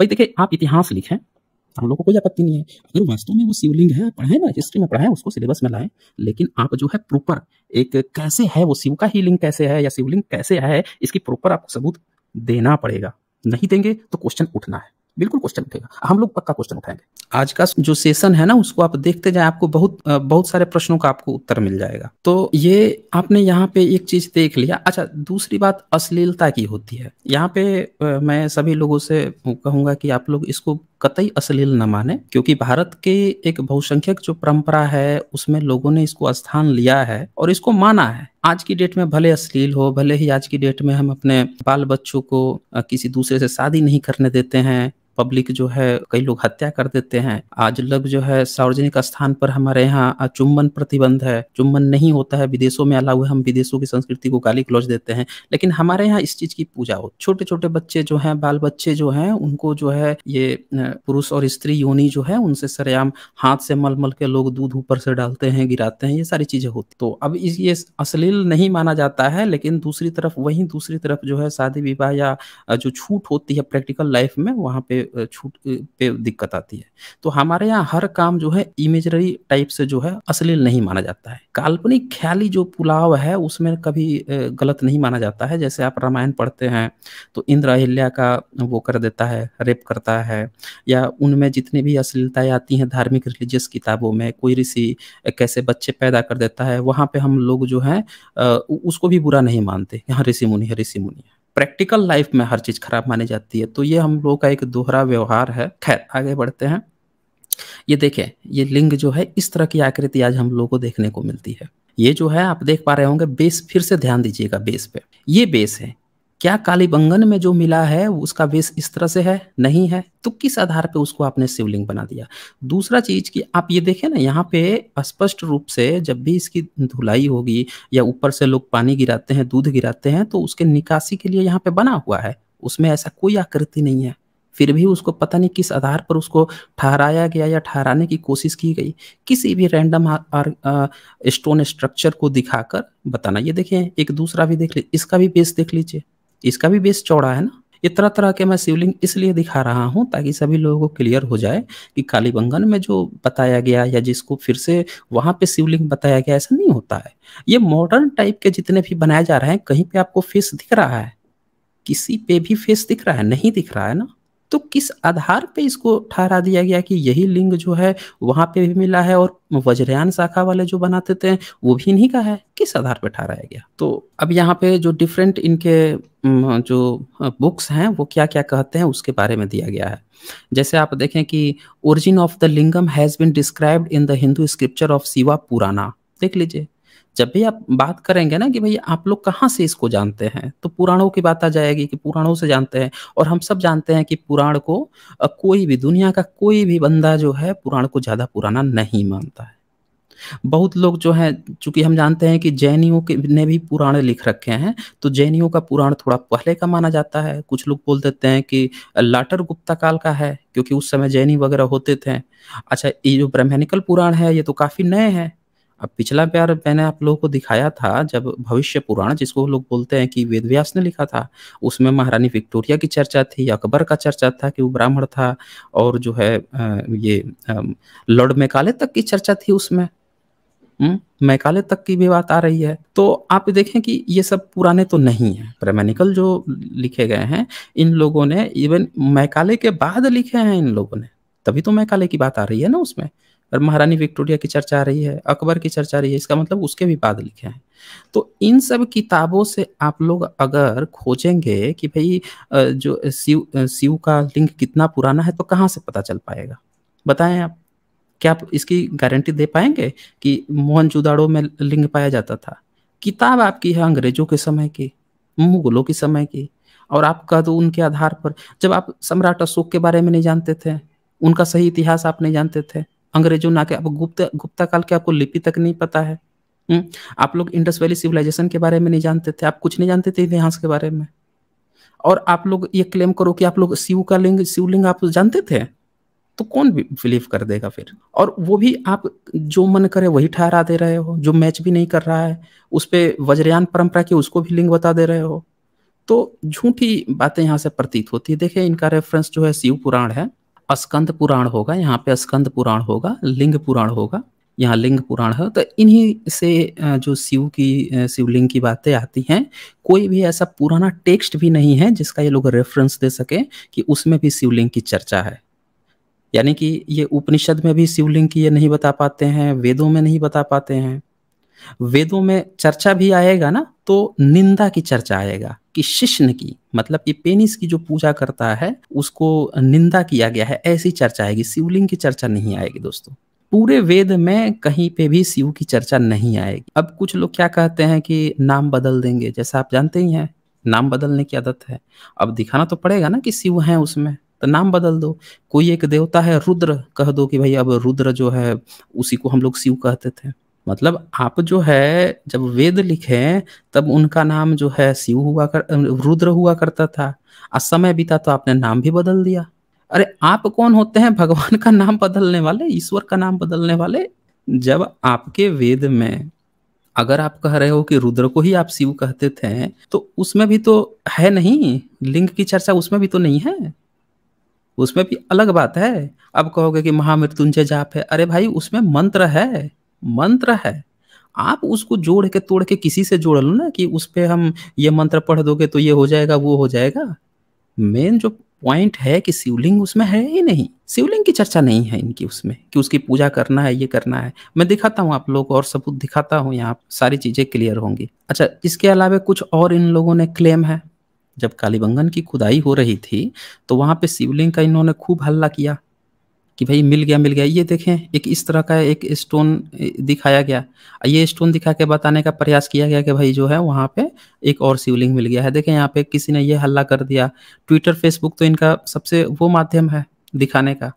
भाई देखिए आप इतिहास लिखें हम लोग को कोई आपत्ति नहीं है अगर मतलब वास्तव में वो शिवलिंग है पढ़े ना हिस्ट्री में पढ़ाएं उसको सिलेबस में लाएं लेकिन आप जो है प्रॉपर एक कैसे है वो शिव का ही लिंग कैसे है या शिवलिंग कैसे है इसकी प्रॉपर आपको सबूत देना पड़ेगा नहीं देंगे तो क्वेश्चन उठना है बिल्कुल क्वेश्चन उठेगा हम लोग पक्का क्वेश्चन उठाएंगे आज का जो सेशन है ना उसको आप देखते जाए आपको बहुत बहुत सारे प्रश्नों का आपको उत्तर मिल जाएगा तो ये आपने यहाँ पे एक चीज देख लिया अच्छा दूसरी बात अश्लीलता की होती है यहाँ पे मैं सभी लोगों से कहूंगा कि आप लोग इसको कतई अश्लील न माने क्योंकि भारत के एक बहुसंख्यक जो परंपरा है उसमें लोगों ने इसको स्थान लिया है और इसको माना है आज की डेट में भले अश्लील हो भले ही आज की डेट में हम अपने बाल बच्चों को किसी दूसरे से शादी नहीं करने देते हैं पब्लिक जो है कई लोग हत्या कर देते हैं आज लग जो है सार्वजनिक स्थान पर हमारे यहाँ चुम्बन प्रतिबंध है चुम्बन नहीं होता है विदेशों में अलाउ है हम विदेशों की संस्कृति को गाली गलौज देते हैं लेकिन हमारे यहाँ इस चीज की पूजा हो छोटे छोटे बच्चे जो है बाल बच्चे जो है उनको जो है ये पुरुष और स्त्री योनि जो है उनसे सरेआम हाथ से मल मल के लोग दूध ऊपर से डालते हैं गिराते हैं ये सारी चीजें होती तो अब इस ये अश्लील नहीं माना जाता है लेकिन दूसरी तरफ वही दूसरी तरफ जो है शादी विवाह या जो छूट होती है प्रैक्टिकल लाइफ में वहाँ पे छूट पे दिक्कत आती है तो हमारे यहाँ हर काम जो है इमेजरी टाइप से जो है अश्लील नहीं माना जाता है काल्पनिक ख्याली जो पुलाव है उसमें कभी गलत नहीं माना जाता है जैसे आप रामायण पढ़ते हैं तो इंद्र अहिल्या का वो कर देता है रेप करता है या उनमें जितनी भी अश्लीलताएं आती हैं धार्मिक रिलीजियस किताबों में कोई ऋषि कैसे बच्चे पैदा कर देता है वहाँ पे हम लोग जो है उसको भी बुरा नहीं मानते यहाँ ऋषि मुनि है ऋषि मुनि है प्रैक्टिकल लाइफ में हर चीज़ खराब मानी जाती है तो ये हम लोग का एक दोहरा व्यवहार है खैर आगे बढ़ते हैं ये देखें ये लिंग जो है इस तरह की आकृति आज हम लोगों को देखने को मिलती है ये जो है आप देख पा रहे होंगे बेस फिर से ध्यान दीजिएगा बेस पे ये बेस है क्या कालीबंगन में जो मिला है उसका वेश इस तरह से है नहीं है तो किस आधार पे उसको आपने शिवलिंग बना दिया दूसरा चीज कि आप ये देखें ना यहाँ पे स्पष्ट रूप से जब भी इसकी धुलाई होगी या ऊपर से लोग पानी गिराते हैं दूध गिराते हैं तो उसके निकासी के लिए यहाँ पे बना हुआ है उसमें ऐसा कोई आकृति नहीं है फिर भी उसको पता नहीं किस आधार पर उसको ठहराया गया या ठहराने की कोशिश की गई किसी भी रैंडम स्टोन स्ट्रक्चर को दिखाकर बताना ये देखें एक दूसरा भी देख लीजिए इसका भी बेस देख लीजिए इसका भी बेस चौड़ा है ना ये तरह तरह के मैं शिवलिंग इसलिए दिखा रहा हूँ ताकि सभी लोगों को क्लियर हो जाए कि कालीबंगन में जो बताया गया या जिसको फिर से वहाँ पे शिवलिंग बताया गया ऐसा नहीं होता है ये मॉडर्न टाइप के जितने भी बनाए जा रहे हैं कहीं पे आपको फेस दिख रहा है किसी पे भी फेस दिख रहा है नहीं दिख रहा है ना तो किस आधार पे इसको ठहरा दिया गया कि यही लिंग जो है वहां पे भी मिला है और वज्रयान शाखा वाले जो बनाते थे वो भी इन्हीं का है किस आधार पे ठहराया गया तो अब यहाँ पे जो डिफरेंट इनके जो बुक्स हैं वो क्या क्या कहते हैं उसके बारे में दिया गया है जैसे आप देखें कि origin of the lingam has been described in the Hindu scripture of Shiva Purana देख लीजिए जब भी आप बात करेंगे ना कि भाई आप लोग कहाँ से इसको जानते हैं तो पुराणों की बात आ जाएगी कि पुराणों से जानते हैं और हम सब जानते हैं कि पुराण को कोई भी दुनिया का कोई भी बंदा जो है पुराण को ज़्यादा पुराना नहीं मानता है बहुत लोग जो है चूंकि हम जानते हैं कि जैनियों के ने भी पुराण लिख रखे हैं तो जैनियों का पुराण थोड़ा पहले का माना जाता है कुछ लोग बोल देते हैं कि लाटर गुप्ता काल का है क्योंकि उस समय जैनी वगैरह होते थे अच्छा ये जो ब्रह्मनिकल पुराण है ये तो काफ़ी नए हैं अब पिछला प्यार मैंने आप लोगों को दिखाया था जब भविष्य पुराण जिसको लोग बोलते हैं कि वेद व्यास ने लिखा था उसमें महारानी विक्टोरिया की चर्चा थी अकबर का चर्चा था कि वो ब्राह्मण था और जो है ये लॉर्ड मैकाले तक की चर्चा थी उसमें हम्म, मैकाले तक की भी बात आ रही है तो आप देखें कि ये सब पुराने तो नहीं है प्रेमेनिकल जो लिखे गए हैं इन लोगों ने इवन मैकाले के बाद लिखे हैं इन लोगों ने तभी तो मैकाले की बात आ रही है ना उसमें और महारानी विक्टोरिया की चर्चा आ रही है अकबर की चर्चा आ रही है इसका मतलब उसके भी बाद लिखे हैं तो इन सब किताबों से आप लोग अगर खोजेंगे कि भाई जो शिव शिव का लिंग कितना पुराना है तो कहाँ से पता चल पाएगा बताएं आप क्या आप इसकी गारंटी दे पाएंगे कि मोहन में लिंग पाया जाता था किताब आपकी है अंग्रेजों के समय की मुगलों के समय की और आप कह दो तो उनके आधार पर जब आप सम्राट अशोक के बारे में नहीं जानते थे उनका सही इतिहास आप नहीं जानते थे अंग्रेजों ना के अब गुप्त गुप्ता काल के आपको लिपि तक नहीं पता है हुँ? हम्म, आप लोग इंडस वैली सिविलाइजेशन के बारे में नहीं जानते थे आप कुछ नहीं जानते थे इतिहास के बारे में और आप लोग ये क्लेम करो कि आप लोग शिव का लिंग शिवलिंग आप जानते थे तो कौन बिलीव कर देगा फिर और वो भी आप जो मन करे वही ठहरा दे रहे हो जो मैच भी नहीं कर रहा है उस पर वज्रयान परंपरा की उसको भी लिंग बता दे रहे हो तो झूठी बातें यहाँ से प्रतीत होती है देखिए इनका रेफरेंस जो है शिव पुराण है अस्कंद पुराण होगा यहाँ पे स्कंद पुराण होगा लिंग पुराण होगा यहाँ लिंग पुराण है तो इन्हीं से जो शिव की शिवलिंग की बातें आती हैं कोई भी ऐसा पुराना टेक्स्ट भी नहीं है जिसका ये लोग रेफरेंस दे सकें कि उसमें भी शिवलिंग की चर्चा है यानी कि ये उपनिषद में भी शिवलिंग की ये नहीं बता पाते हैं वेदों में नहीं बता पाते हैं वेदों में चर्चा भी आएगा ना तो निंदा की चर्चा आएगा कि शिष्ण की मतलब कि पेनिस की जो पूजा करता है उसको निंदा किया गया है ऐसी चर्चा आएगी शिवलिंग की चर्चा नहीं आएगी दोस्तों पूरे वेद में कहीं पे भी शिव की चर्चा नहीं आएगी अब कुछ लोग क्या कहते हैं कि नाम बदल देंगे जैसा आप जानते ही हैं नाम बदलने की आदत है अब दिखाना तो पड़ेगा ना कि शिव है उसमें तो नाम बदल दो कोई एक देवता है रुद्र कह दो कि भाई अब रुद्र जो है उसी को हम लोग शिव कहते थे मतलब आप जो है जब वेद लिखे तब उनका नाम जो है शिव हुआ कर रुद्र हुआ करता था और समय बीता तो आपने नाम भी बदल दिया अरे आप कौन होते हैं भगवान का नाम बदलने वाले ईश्वर का नाम बदलने वाले जब आपके वेद में अगर आप कह रहे हो कि रुद्र को ही आप शिव कहते थे तो उसमें भी तो है नहीं लिंग की चर्चा उसमें भी तो नहीं है उसमें भी अलग बात है अब कहोगे कि महामृत्युंजय जाप है अरे भाई उसमें मंत्र है मंत्र है आप उसको जोड़ के तोड़ के किसी से जोड़ लो ना कि उस पर हम ये मंत्र पढ़ दोगे तो ये हो जाएगा वो हो जाएगा मेन जो पॉइंट है कि शिवलिंग उसमें है ही नहीं शिवलिंग की चर्चा नहीं है इनकी उसमें कि उसकी पूजा करना है ये करना है मैं दिखाता हूँ आप लोग और सबूत दिखाता हूँ यहाँ सारी चीज़ें क्लियर होंगी अच्छा इसके अलावा कुछ और इन लोगों ने क्लेम है जब कालीबंगन की खुदाई हो रही थी तो वहाँ पे शिवलिंग का इन्होंने खूब हल्ला किया कि भाई मिल गया मिल गया ये देखें एक इस तरह का एक स्टोन दिखाया गया ये स्टोन दिखा के बताने का प्रयास किया गया कि भाई जो है वहाँ पे एक और शिवलिंग मिल गया है देखें यहाँ पे किसी ने ये हल्ला कर दिया ट्विटर फेसबुक तो इनका सबसे वो माध्यम है दिखाने का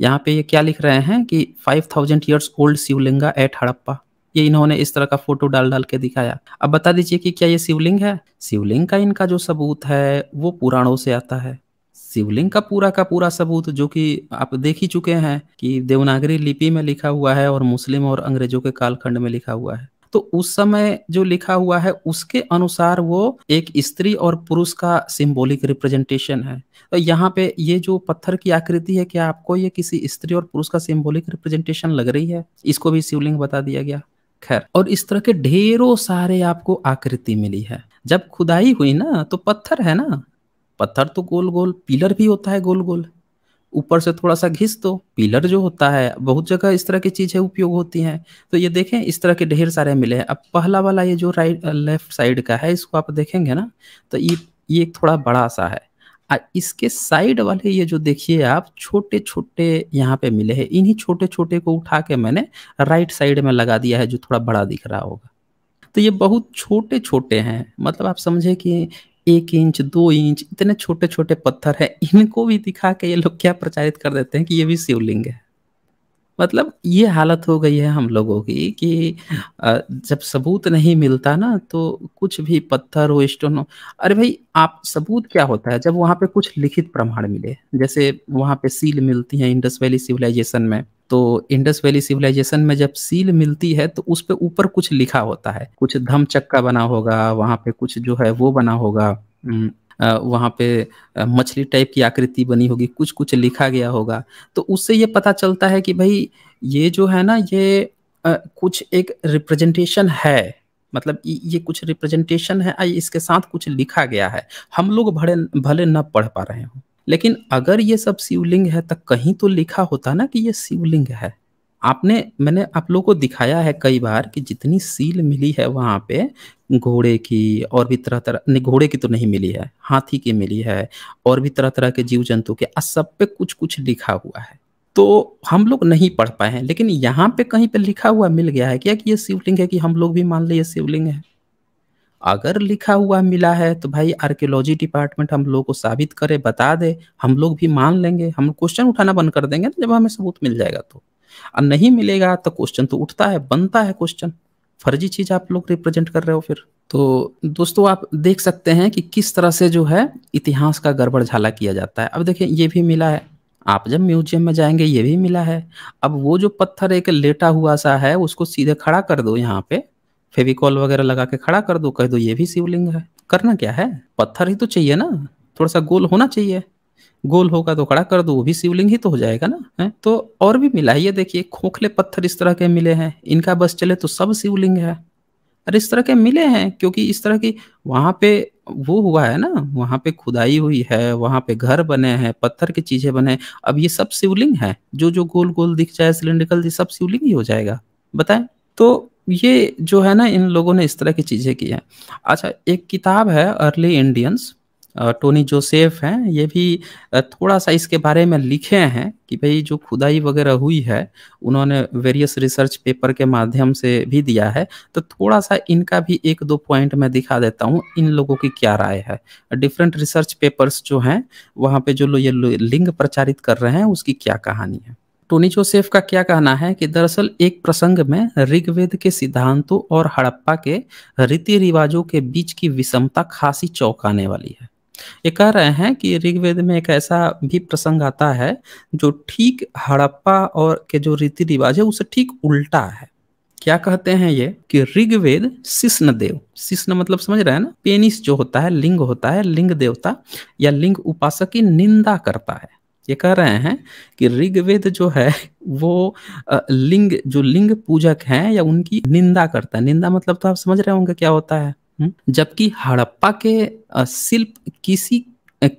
यहाँ पे ये क्या लिख रहे हैं कि five thousand years old Shivalinga at Harappa ये इन्होंने इस तरह का फोटो डाल डाल के दिखाया अब बता दीजिए कि क्या ये शिवलिंग है शिवलिंग का इनका जो सबूत है वो पुराणों से आता है शिवलिंग का पूरा का पूरा सबूत जो कि आप देख ही चुके हैं कि देवनागरी लिपि में लिखा हुआ है और मुस्लिम और अंग्रेजों के कालखंड में लिखा हुआ है तो उस समय जो लिखा हुआ है उसके अनुसार वो एक स्त्री और पुरुष का सिंबॉलिक रिप्रेजेंटेशन है तो यहाँ पे ये जो पत्थर की आकृति है क्या आपको ये किसी स्त्री और पुरुष का सिंबॉलिक रिप्रेजेंटेशन लग रही है इसको भी शिवलिंग बता दिया गया खैर और इस तरह के ढेरों सारे आपको आकृति मिली है जब खुदाई हुई ना तो पत्थर है ना पत्थर तो गोल गोल पिलर भी होता है गोल गोल ऊपर से थोड़ा सा घिस दो तो पिलर जो होता है बहुत जगह इस तरह की चीज़ें उपयोग होती हैं तो ये देखें इस तरह के ढेर सारे मिले हैं अब पहला वाला ये जो राइट लेफ्ट साइड का है इसको आप देखेंगे ना तो ये ये थोड़ा बड़ा सा है और इसके साइड वाले ये जो देखिए आप छोटे छोटे यहाँ पे मिले हैं इन्हीं छोटे छोटे को उठा के मैंने राइट साइड में लगा दिया है जो थोड़ा बड़ा दिख रहा होगा तो ये बहुत छोटे छोटे हैं मतलब आप समझे कि एक इंच दो इंच इतने छोटे छोटे पत्थर हैं इनको भी दिखा के ये लोग क्या प्रचारित कर देते हैं कि ये भी शिवलिंग है मतलब ये हालत हो गई है हम लोगों की कि जब सबूत नहीं मिलता ना तो कुछ भी पत्थर हो स्टोन हो अरे भाई आप सबूत क्या होता है जब वहाँ पे कुछ लिखित प्रमाण मिले जैसे वहाँ पे सील मिलती है इंडस वैली सिविलाइजेशन में तो इंडस वैली सिविलाइजेशन में जब सील मिलती है तो उस पर ऊपर कुछ लिखा होता है कुछ धम चक्का बना होगा वहाँ पे कुछ जो है वो बना होगा वहाँ पे मछली टाइप की आकृति बनी होगी कुछ कुछ लिखा गया होगा तो उससे ये पता चलता है कि भाई ये जो है ना ये कुछ एक रिप्रेजेंटेशन है मतलब ये कुछ रिप्रेजेंटेशन है इसके साथ कुछ लिखा गया है हम लोग भले भले न पढ़ पा रहे हों लेकिन अगर ये सब शिवलिंग है तो कहीं तो लिखा होता ना कि ये शिवलिंग है आपने मैंने आप लोगों को दिखाया है कई बार कि जितनी सील मिली है वहाँ पे घोड़े की और भी तरह तरह नहीं घोड़े की तो नहीं मिली है हाथी की मिली है और भी तरह तरह के जीव जंतु के आ सब पे कुछ कुछ लिखा हुआ है तो हम लोग नहीं पढ़ पाए हैं लेकिन यहाँ पे कहीं पे लिखा हुआ मिल गया है क्या कि ये शिवलिंग है कि हम लोग भी मान लें ये शिवलिंग है अगर लिखा हुआ मिला है तो भाई आर्कियोलॉजी डिपार्टमेंट हम लोग को साबित करे बता दे हम लोग भी मान लेंगे हम क्वेश्चन उठाना बंद कर देंगे ना जब हमें सबूत मिल जाएगा तो और नहीं मिलेगा तो क्वेश्चन तो उठता है बनता है क्वेश्चन फर्जी चीज आप लोग रिप्रेजेंट कर रहे हो फिर तो दोस्तों आप देख सकते हैं कि किस तरह से जो है इतिहास का गड़बड़ झाला किया जाता है अब देखिए ये भी मिला है आप जब म्यूजियम में जाएंगे ये भी मिला है अब वो जो पत्थर एक लेटा हुआ सा है उसको सीधे खड़ा कर दो यहाँ पे फेविकॉल वगैरह लगा के खड़ा कर दो कह दो ये भी शिवलिंग है करना क्या है पत्थर ही तो चाहिए ना थोड़ा सा गोल होना चाहिए गोल होगा तो खड़ा कर दो वो भी शिवलिंग ही तो हो जाएगा ना है? तो और भी मिलाइए देखिए खोखले पत्थर इस तरह के मिले हैं इनका बस चले तो सब शिवलिंग है और इस तरह के मिले हैं क्योंकि इस तरह की वहाँ पे वो हुआ है ना वहाँ पे खुदाई हुई है वहाँ पे घर बने हैं पत्थर की चीजें बने अब ये सब शिवलिंग है जो जो गोल गोल दिख जाए सिलेंड्रिकल सब शिवलिंग ही हो जाएगा बताए तो ये जो है ना इन लोगों ने इस तरह की चीज़ें की हैं अच्छा एक किताब है अर्ली इंडियंस टोनी जोसेफ हैं ये भी थोड़ा सा इसके बारे में लिखे हैं कि भाई जो खुदाई वगैरह हुई है उन्होंने वेरियस रिसर्च पेपर के माध्यम से भी दिया है तो थोड़ा सा इनका भी एक दो पॉइंट मैं दिखा देता हूँ इन लोगों की क्या राय है डिफरेंट रिसर्च पेपर्स जो हैं वहाँ पे जो ये लिंग प्रचारित कर रहे हैं उसकी क्या कहानी है टोनी जोसेफ का क्या कहना है कि दरअसल एक प्रसंग में ऋग्वेद के सिद्धांतों और हड़प्पा के रीति रिवाजों के बीच की विषमता खासी चौंकाने वाली है ये कह रहे हैं कि ऋग्वेद में एक ऐसा भी प्रसंग आता है जो ठीक हड़प्पा और के जो रीति रिवाज है उसे ठीक उल्टा है क्या कहते हैं ये कि ऋग्वेद शिष्ण देव शिष्ण मतलब समझ रहे हैं ना पेनिस जो होता है लिंग होता है लिंग देवता या लिंग उपासक की निंदा करता है ये कह रहे हैं कि ऋग्वेद जो है वो लिंग जो लिंग पूजक हैं या उनकी निंदा करता है निंदा मतलब तो आप समझ रहे होंगे क्या होता है जबकि हड़प्पा के शिल्प किसी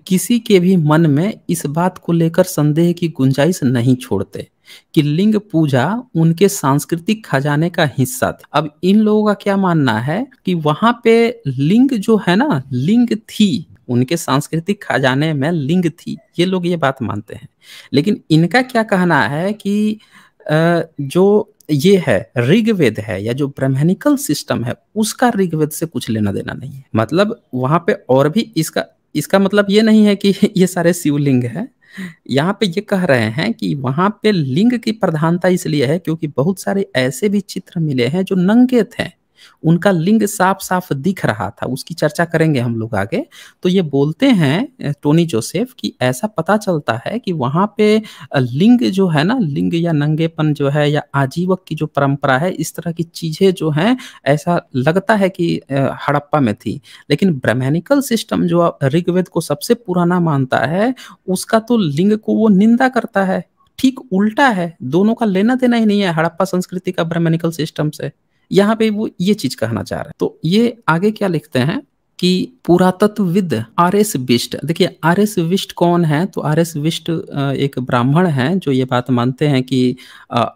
किसी के भी मन में इस बात को लेकर संदेह की गुंजाइश नहीं छोड़ते कि लिंग पूजा उनके सांस्कृतिक खजाने का हिस्सा था अब इन लोगों का क्या मानना है कि वहां पे लिंग जो है ना लिंग थी उनके सांस्कृतिक खजाने में लिंग थी ये लोग ये बात मानते हैं लेकिन इनका क्या कहना है कि जो ये है ऋग्वेद है या जो ब्रह्मनिकल सिस्टम है उसका ऋग्वेद से कुछ लेना देना नहीं है मतलब वहां पे और भी इसका इसका मतलब ये नहीं है कि ये सारे शिवलिंग है यहाँ पे ये कह रहे हैं कि वहां पे लिंग की प्रधानता इसलिए है क्योंकि बहुत सारे ऐसे भी चित्र मिले हैं जो नंगे थे उनका लिंग साफ साफ दिख रहा था उसकी चर्चा करेंगे हम लोग आगे तो ये बोलते हैं टोनी जोसेफ कि ऐसा पता चलता है कि वहाँ पे लिंग जो है ना लिंग या नंगेपन जो है या आजीवक की जो परंपरा है इस तरह की चीज़ें जो हैं ऐसा लगता है कि हड़प्पा में थी लेकिन ब्रह्मेनिकल सिस्टम जो ऋग्वेद को सबसे पुराना मानता है उसका तो लिंग को वो निंदा करता है ठीक उल्टा है दोनों का लेना देना ही नहीं है हड़प्पा संस्कृति का ब्रह्मनिकल सिस्टम से यहाँ पे वो ये चीज कहना चाह रहे हैं तो ये आगे क्या लिखते हैं कि पुरातत्वविद आर एस विष्ट देखिए आर एस विष्ट कौन है तो आर एस विष्ट एक ब्राह्मण है जो ये बात मानते हैं कि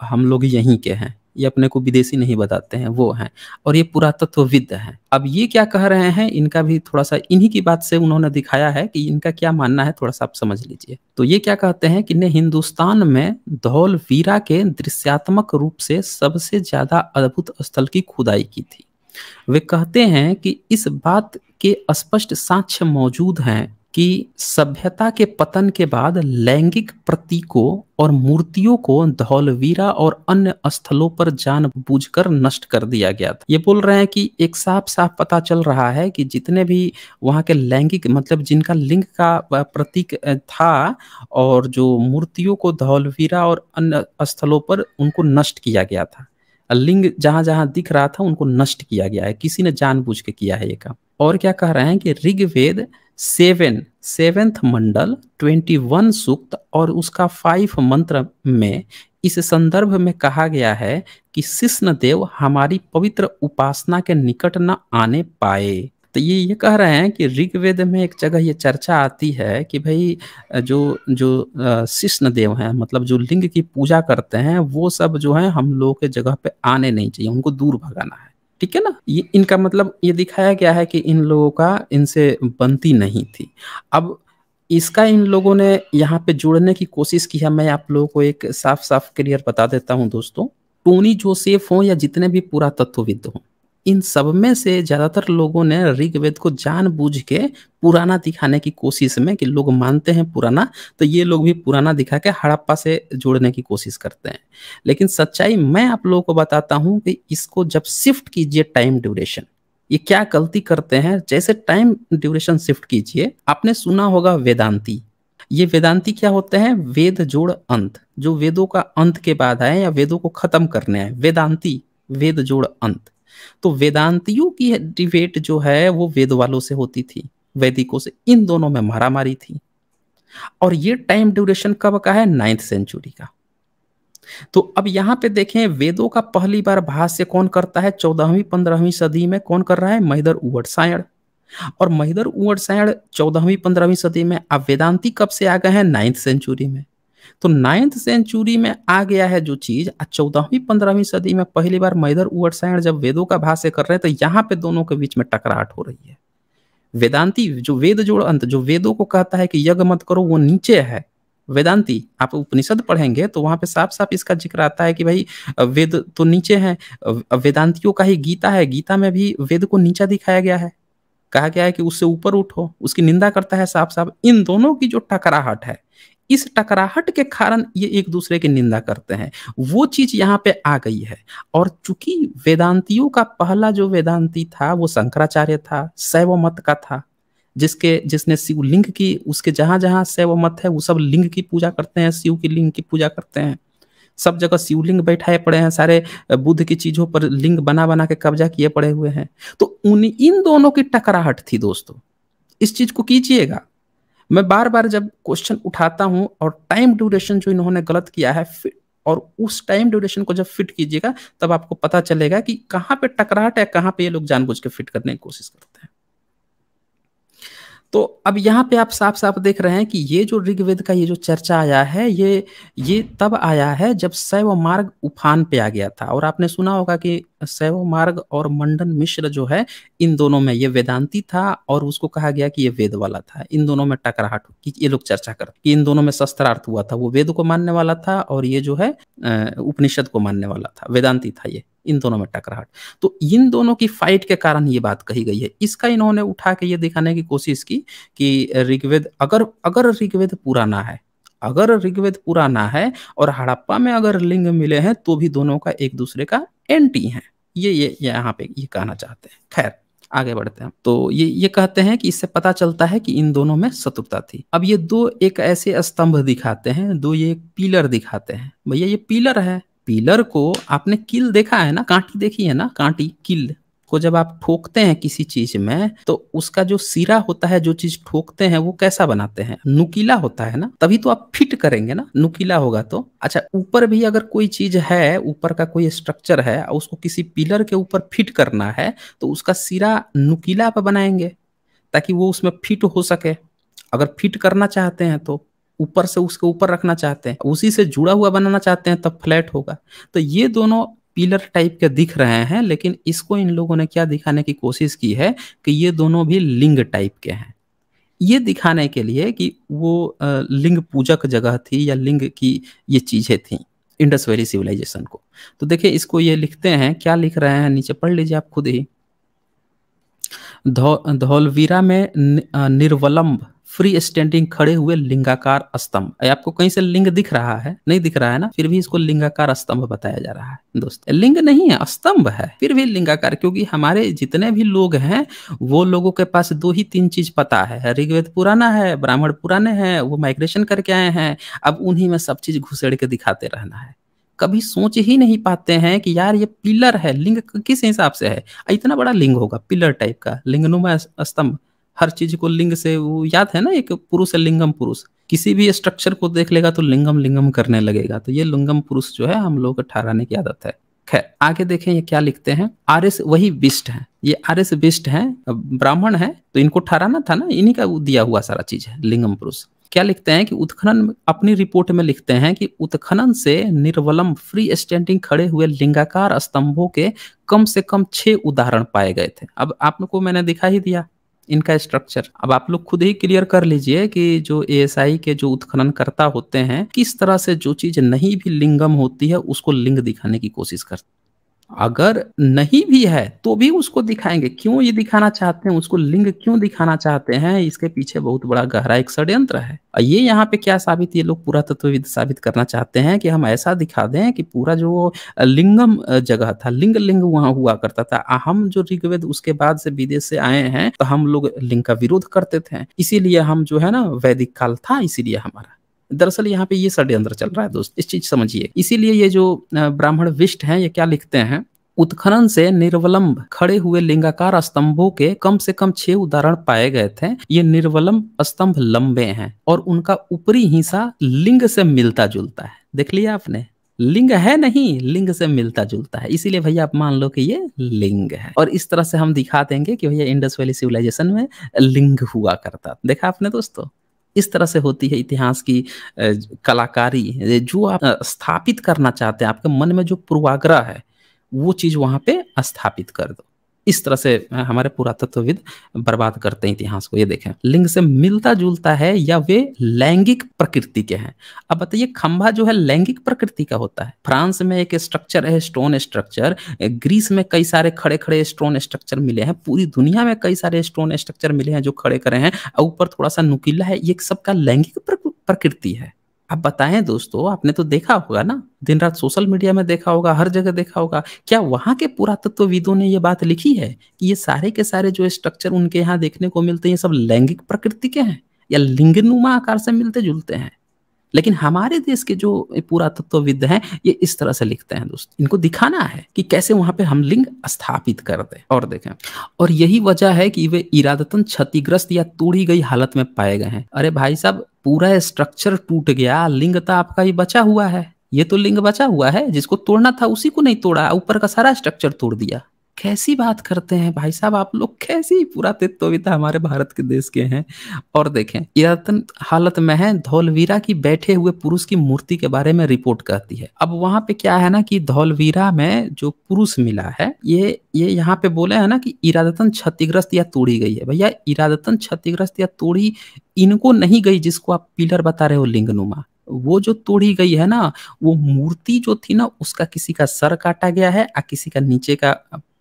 हम लोग यहीं के हैं ये अपने को विदेशी नहीं बताते हैं वो हैं और ये पुरातत्वविद हैं अब ये क्या कह रहे हैं इनका भी थोड़ा सा इन्हीं की बात से उन्होंने दिखाया है कि इनका क्या मानना है थोड़ा सा आप समझ लीजिए तो ये क्या कहते हैं कि हिंदुस्तान में धौलवीरा के दृश्यात्मक रूप से सबसे ज्यादा अद्भुत स्थल की खुदाई की थी वे कहते हैं कि इस बात के स्पष्ट साक्ष्य मौजूद हैं कि सभ्यता के पतन के बाद लैंगिक प्रतीकों और मूर्तियों को धौलवीरा और अन्य स्थलों पर जानबूझकर नष्ट कर दिया गया था ये बोल रहे हैं कि एक साफ साफ पता चल रहा है कि जितने भी वहाँ के लैंगिक मतलब जिनका लिंग का प्रतीक था और जो मूर्तियों को धौलवीरा और अन्य स्थलों पर उनको नष्ट किया गया था लिंग जहां जहां दिख रहा था उनको नष्ट किया गया है किसी ने जानबूझ के किया है ये काम और क्या कह रहे हैं कि ऋग्वेद वेद सेवन सेवेंथ मंडल ट्वेंटी वन सूक्त और उसका फाइव मंत्र में इस संदर्भ में कहा गया है कि शिष्ण देव हमारी पवित्र उपासना के निकट न आने पाए तो ये ये कह रहे हैं कि ऋग्वेद में एक जगह ये चर्चा आती है कि भाई जो जो शिष्ण देव हैं मतलब जो लिंग की पूजा करते हैं वो सब जो है हम लोगों के जगह पे आने नहीं चाहिए उनको दूर भगाना है ठीक है ना ये इनका मतलब ये दिखाया गया है कि इन लोगों का इनसे बनती नहीं थी अब इसका इन लोगों ने यहाँ पे जोड़ने की कोशिश की है मैं आप लोगों को एक साफ साफ क्लियर बता देता हूँ दोस्तों टोनी जोसेफ हो या जितने भी पुरातत्वविद हों इन सब में से ज़्यादातर लोगों ने ऋग्वेद को जानबूझ के पुराना दिखाने की कोशिश में कि लोग मानते हैं पुराना तो ये लोग भी पुराना दिखा के हड़प्पा से जोड़ने की कोशिश करते हैं लेकिन सच्चाई मैं आप लोगों को बताता हूँ कि इसको जब शिफ्ट कीजिए टाइम ड्यूरेशन ये क्या गलती करते हैं जैसे टाइम ड्यूरेशन शिफ्ट कीजिए आपने सुना होगा वेदांती ये वेदांती क्या होते हैं वेद जोड़ अंत जो वेदों का अंत के बाद आए या वेदों को खत्म करने आए वेदांती वेद जोड़ अंत तो वेदांतियों की डिबेट जो है वो वेद वालों से होती थी वैदिकों से इन दोनों में मारामारी थी और ये टाइम ड्यूरेशन कब का है नाइन्थ सेंचुरी का तो अब यहां पे देखें वेदों का पहली बार भाष्य कौन करता है चौदहवीं पंद्रहवीं सदी में कौन कर रहा है महिदर उवट सायण और महिदर उवट सायण चौदहवीं पंद्रहवीं सदी में अब वेदांति कब से आ गए हैं नाइन्थ सेंचुरी में तो नाइन्थ सेंचुरी में आ गया है जो चीज चौदहवीं पंद्रहवीं सदी में पहली बार मैदर उड़सायण जब वेदों का भाष्य कर रहे हैं तो यहाँ पे दोनों के बीच में टकराहट हो रही है वेदांती जो वेद जोड़ अंत जो वेदों को कहता है कि यज्ञ मत करो वो नीचे है वेदांती आप उपनिषद पढ़ेंगे तो वहां पे साफ साफ इसका जिक्र आता है कि भाई वेद तो नीचे है वेदांतियों का ही गीता है गीता में भी वेद को नीचा दिखाया गया है कहा गया है कि उससे ऊपर उठो उसकी निंदा करता है साफ साफ इन दोनों की जो टकराहट है इस टकराहट के कारण ये एक दूसरे की निंदा करते हैं वो चीज यहाँ पे आ गई है और चूंकि वेदांतियों का पहला जो वेदांती था वो शंकराचार्य था शैव मत का था जिसके जिसने शिव लिंग की उसके जहां जहां शैव मत है वो सब लिंग की पूजा करते हैं शिव की लिंग की पूजा करते हैं सब जगह शिवलिंग बैठाए पड़े हैं सारे बुद्ध की चीजों पर लिंग बना बना के कब्जा किए पड़े हुए हैं तो उन इन दोनों की टकराहट थी दोस्तों इस चीज को कीजिएगा मैं बार बार जब क्वेश्चन उठाता हूँ और टाइम ड्यूरेशन जो इन्होंने गलत किया है और उस टाइम ड्यूरेशन को जब फिट कीजिएगा तब आपको पता चलेगा कि कहाँ पे टकराहट है कहाँ पे ये लोग जानबूझ के फिट करने की कोशिश करते हैं तो अब यहाँ पे आप साफ साफ देख रहे हैं कि ये जो ऋग्वेद का ये जो चर्चा आया है ये ये तब आया है जब शैव मार्ग उफान पे आ गया था और आपने सुना होगा कि शैव मार्ग और मंडन मिश्र जो है इन दोनों में ये वेदांति था और उसको कहा गया कि ये वेद वाला था इन दोनों में टकराहट कि ये लोग चर्चा कर कि इन दोनों में शस्त्रार्थ हुआ था वो वेद को मानने वाला था और ये जो है उपनिषद को मानने वाला था वेदांति था ये इन दोनों में टकराहट तो इन दोनों की फाइट के कारण ये बात कही गई है इसका इन्होंने उठा के ये दिखाने की कोशिश की कि ऋग्वेद अगर अगर ऋग्वेद पुराना है अगर ऋग्वेद पुराना है और हड़प्पा में अगर लिंग मिले हैं तो भी दोनों का एक दूसरे का एंटी है ये ये यहाँ पे ये कहना चाहते हैं खैर आगे बढ़ते हैं तो ये ये कहते हैं कि इससे पता चलता है कि इन दोनों में शत्रुता थी अब ये दो एक ऐसे स्तंभ दिखाते हैं दो ये पिलर दिखाते हैं भैया ये पिलर है पिलर को आपने किल देखा है ना कांटी देखी है ना कांटी किल को जब आप ठोकते हैं किसी चीज में तो उसका जो सिरा होता है जो चीज ठोकते हैं वो कैसा बनाते हैं नुकीला होता है ना तभी तो आप फिट करेंगे ना नुकीला होगा तो अच्छा ऊपर भी अगर कोई चीज है ऊपर का कोई स्ट्रक्चर है उसको किसी पिलर के ऊपर फिट करना है तो उसका सिरा नुकीला पर बनाएंगे ताकि वो उसमें फिट हो सके अगर फिट करना चाहते हैं तो ऊपर से उसके ऊपर रखना चाहते हैं उसी से जुड़ा हुआ बनाना चाहते हैं तब फ्लैट होगा तो ये दोनों पिलर टाइप के दिख रहे हैं लेकिन इसको इन लोगों ने क्या दिखाने की कोशिश की है कि ये दोनों भी लिंग टाइप के हैं ये दिखाने के लिए कि वो लिंग पूजक जगह थी या लिंग की ये चीज़ें थी इंडस वैली सिविलाइजेशन को तो देखिए इसको ये लिखते हैं क्या लिख रहे हैं नीचे पढ़ लीजिए आप खुद ही धौलवीरा में निर्वलम्ब फ्री स्टैंडिंग खड़े हुए लिंगाकार स्तंभ आपको कहीं से लिंग दिख रहा है नहीं दिख रहा है ना फिर भी इसको लिंगाकार स्तंभ बताया जा रहा है दोस्त लिंग नहीं है स्तंभ है फिर भी लिंगाकार क्योंकि हमारे जितने भी लोग हैं वो लोगों के पास दो ही तीन चीज पता है ऋग्वेद पुराना है ब्राह्मण पुराने हैं वो माइग्रेशन करके आए हैं अब उन्हीं में सब चीज घुसेड़ के दिखाते रहना है कभी सोच ही नहीं पाते हैं कि यार ये पिलर है लिंग किस हिसाब से है इतना बड़ा लिंग होगा पिलर टाइप का लिंगनुमा स्तंभ हर चीज को लिंग से वो याद है ना एक पुरुष है लिंगम पुरुष किसी भी स्ट्रक्चर को देख लेगा तो लिंगम लिंगम करने लगेगा तो ये लिंगम पुरुष जो है हम लोग ठहराने की आदत है खैर आगे देखें ये क्या लिखते हैं आर एस वही बिष्ट है ये आर एस है ब्राह्मण है तो इनको ठहराना था ना इन्हीं का दिया हुआ सारा चीज है लिंगम पुरुष क्या लिखते हैं कि उत्खनन अपनी रिपोर्ट में लिखते हैं कि उत्खनन से निर्वलम फ्री स्टैंडिंग खड़े हुए लिंगाकार स्तंभों के कम से कम छह उदाहरण पाए गए थे अब आपको मैंने दिखा ही दिया इनका स्ट्रक्चर अब आप लोग खुद ही क्लियर कर लीजिए कि जो एएसआई के जो उत्खनन करता होते हैं किस तरह से जो चीज नहीं भी लिंगम होती है उसको लिंग दिखाने की कोशिश करते अगर नहीं भी है तो भी उसको दिखाएंगे क्यों ये दिखाना चाहते हैं उसको लिंग क्यों दिखाना चाहते हैं इसके पीछे बहुत बड़ा गहरा एक षड्यंत्र है ये यहाँ पे क्या साबित ये लोग पूरा तत्वविद साबित करना चाहते हैं कि हम ऐसा दिखा दें कि पूरा जो लिंगम जगह था लिंग लिंग वहां हुआ करता था हम जो ऋग्वेद उसके बाद से विदेश से आए हैं तो हम लोग लिंग का विरोध करते थे इसीलिए हम जो है ना वैदिक काल था इसीलिए हमारा दरअसल यहाँ पे ये षड्यंत्र चल रहा है दोस्त इस चीज समझिए इसीलिए ये जो ब्राह्मण विष्ट है ये क्या लिखते हैं उत्खनन से निर्वलंब खड़े हुए लिंगाकार स्तंभों के कम से कम छह उदाहरण पाए गए थे ये निर्वलंब स्तंभ लंबे हैं और उनका ऊपरी हिस्सा लिंग से मिलता जुलता है देख लिया आपने लिंग है नहीं लिंग से मिलता जुलता है इसीलिए भैया आप मान लो कि ये लिंग है और इस तरह से हम दिखा देंगे कि भैया इंडस वैली सिविलाइजेशन में लिंग हुआ करता देखा आपने दोस्तों इस तरह से होती है इतिहास की कलाकारी जो आप स्थापित करना चाहते हैं आपके मन में जो पूर्वाग्रह है वो चीज़ वहां पे स्थापित कर दो इस तरह से हमारे पुरातत्वविद बर्बाद करते हैं इतिहास को ये देखें लिंग से मिलता जुलता है या वे लैंगिक प्रकृति के हैं अब बताइए खंभा जो है लैंगिक प्रकृति का होता है फ्रांस में एक स्ट्रक्चर है स्टोन स्ट्रक्चर ग्रीस में कई सारे खड़े खड़े स्टोन स्ट्रक्चर मिले हैं पूरी दुनिया में कई सारे स्टोन स्ट्रक्चर मिले हैं जो खड़े खड़े हैं ऊपर थोड़ा सा नुकीला है ये सबका लैंगिक प्रकृति है आप बताएं दोस्तों आपने तो देखा होगा ना दिन रात सोशल मीडिया में देखा होगा हर जगह देखा होगा क्या वहां के पुरातत्वविदों ने ये बात लिखी है कि ये सारे के सारे जो स्ट्रक्चर उनके यहाँ देखने को मिलते हैं ये सब लैंगिक प्रकृति के हैं या लिंगनुमा आकार से मिलते जुलते हैं लेकिन हमारे देश के जो पुरातत्वविद हैं ये इस तरह से लिखते हैं दोस्त इनको दिखाना है कि कैसे वहां पे हम लिंग स्थापित कर दें और देखें और यही वजह है कि वे इरादतन क्षतिग्रस्त या तोड़ी गई हालत में पाए गए हैं अरे भाई साहब पूरा स्ट्रक्चर टूट गया लिंग तो आपका ही बचा हुआ है ये तो लिंग बचा हुआ है जिसको तोड़ना था उसी को नहीं तोड़ा ऊपर का सारा स्ट्रक्चर तोड़ दिया कैसी बात करते हैं भाई साहब आप लोग कैसी पुरातत्वविता हमारे भारत के देश के हैं और देखें यतन हालत में है धौलवीरा की बैठे हुए पुरुष की मूर्ति के बारे में रिपोर्ट कहती है अब वहां पे क्या है ना कि धौलवीरा में जो पुरुष मिला है ये ये यहाँ पे बोले है ना कि इरादतन क्षतिग्रस्त या तोड़ी गई है भैया इरादतन क्षतिग्रस्त या तोड़ी इनको नहीं गई जिसको आप पिलर बता रहे हो लिंगनुमा वो जो तोड़ी गई है ना वो मूर्ति जो थी ना उसका किसी का सर काटा गया है या किसी का नीचे का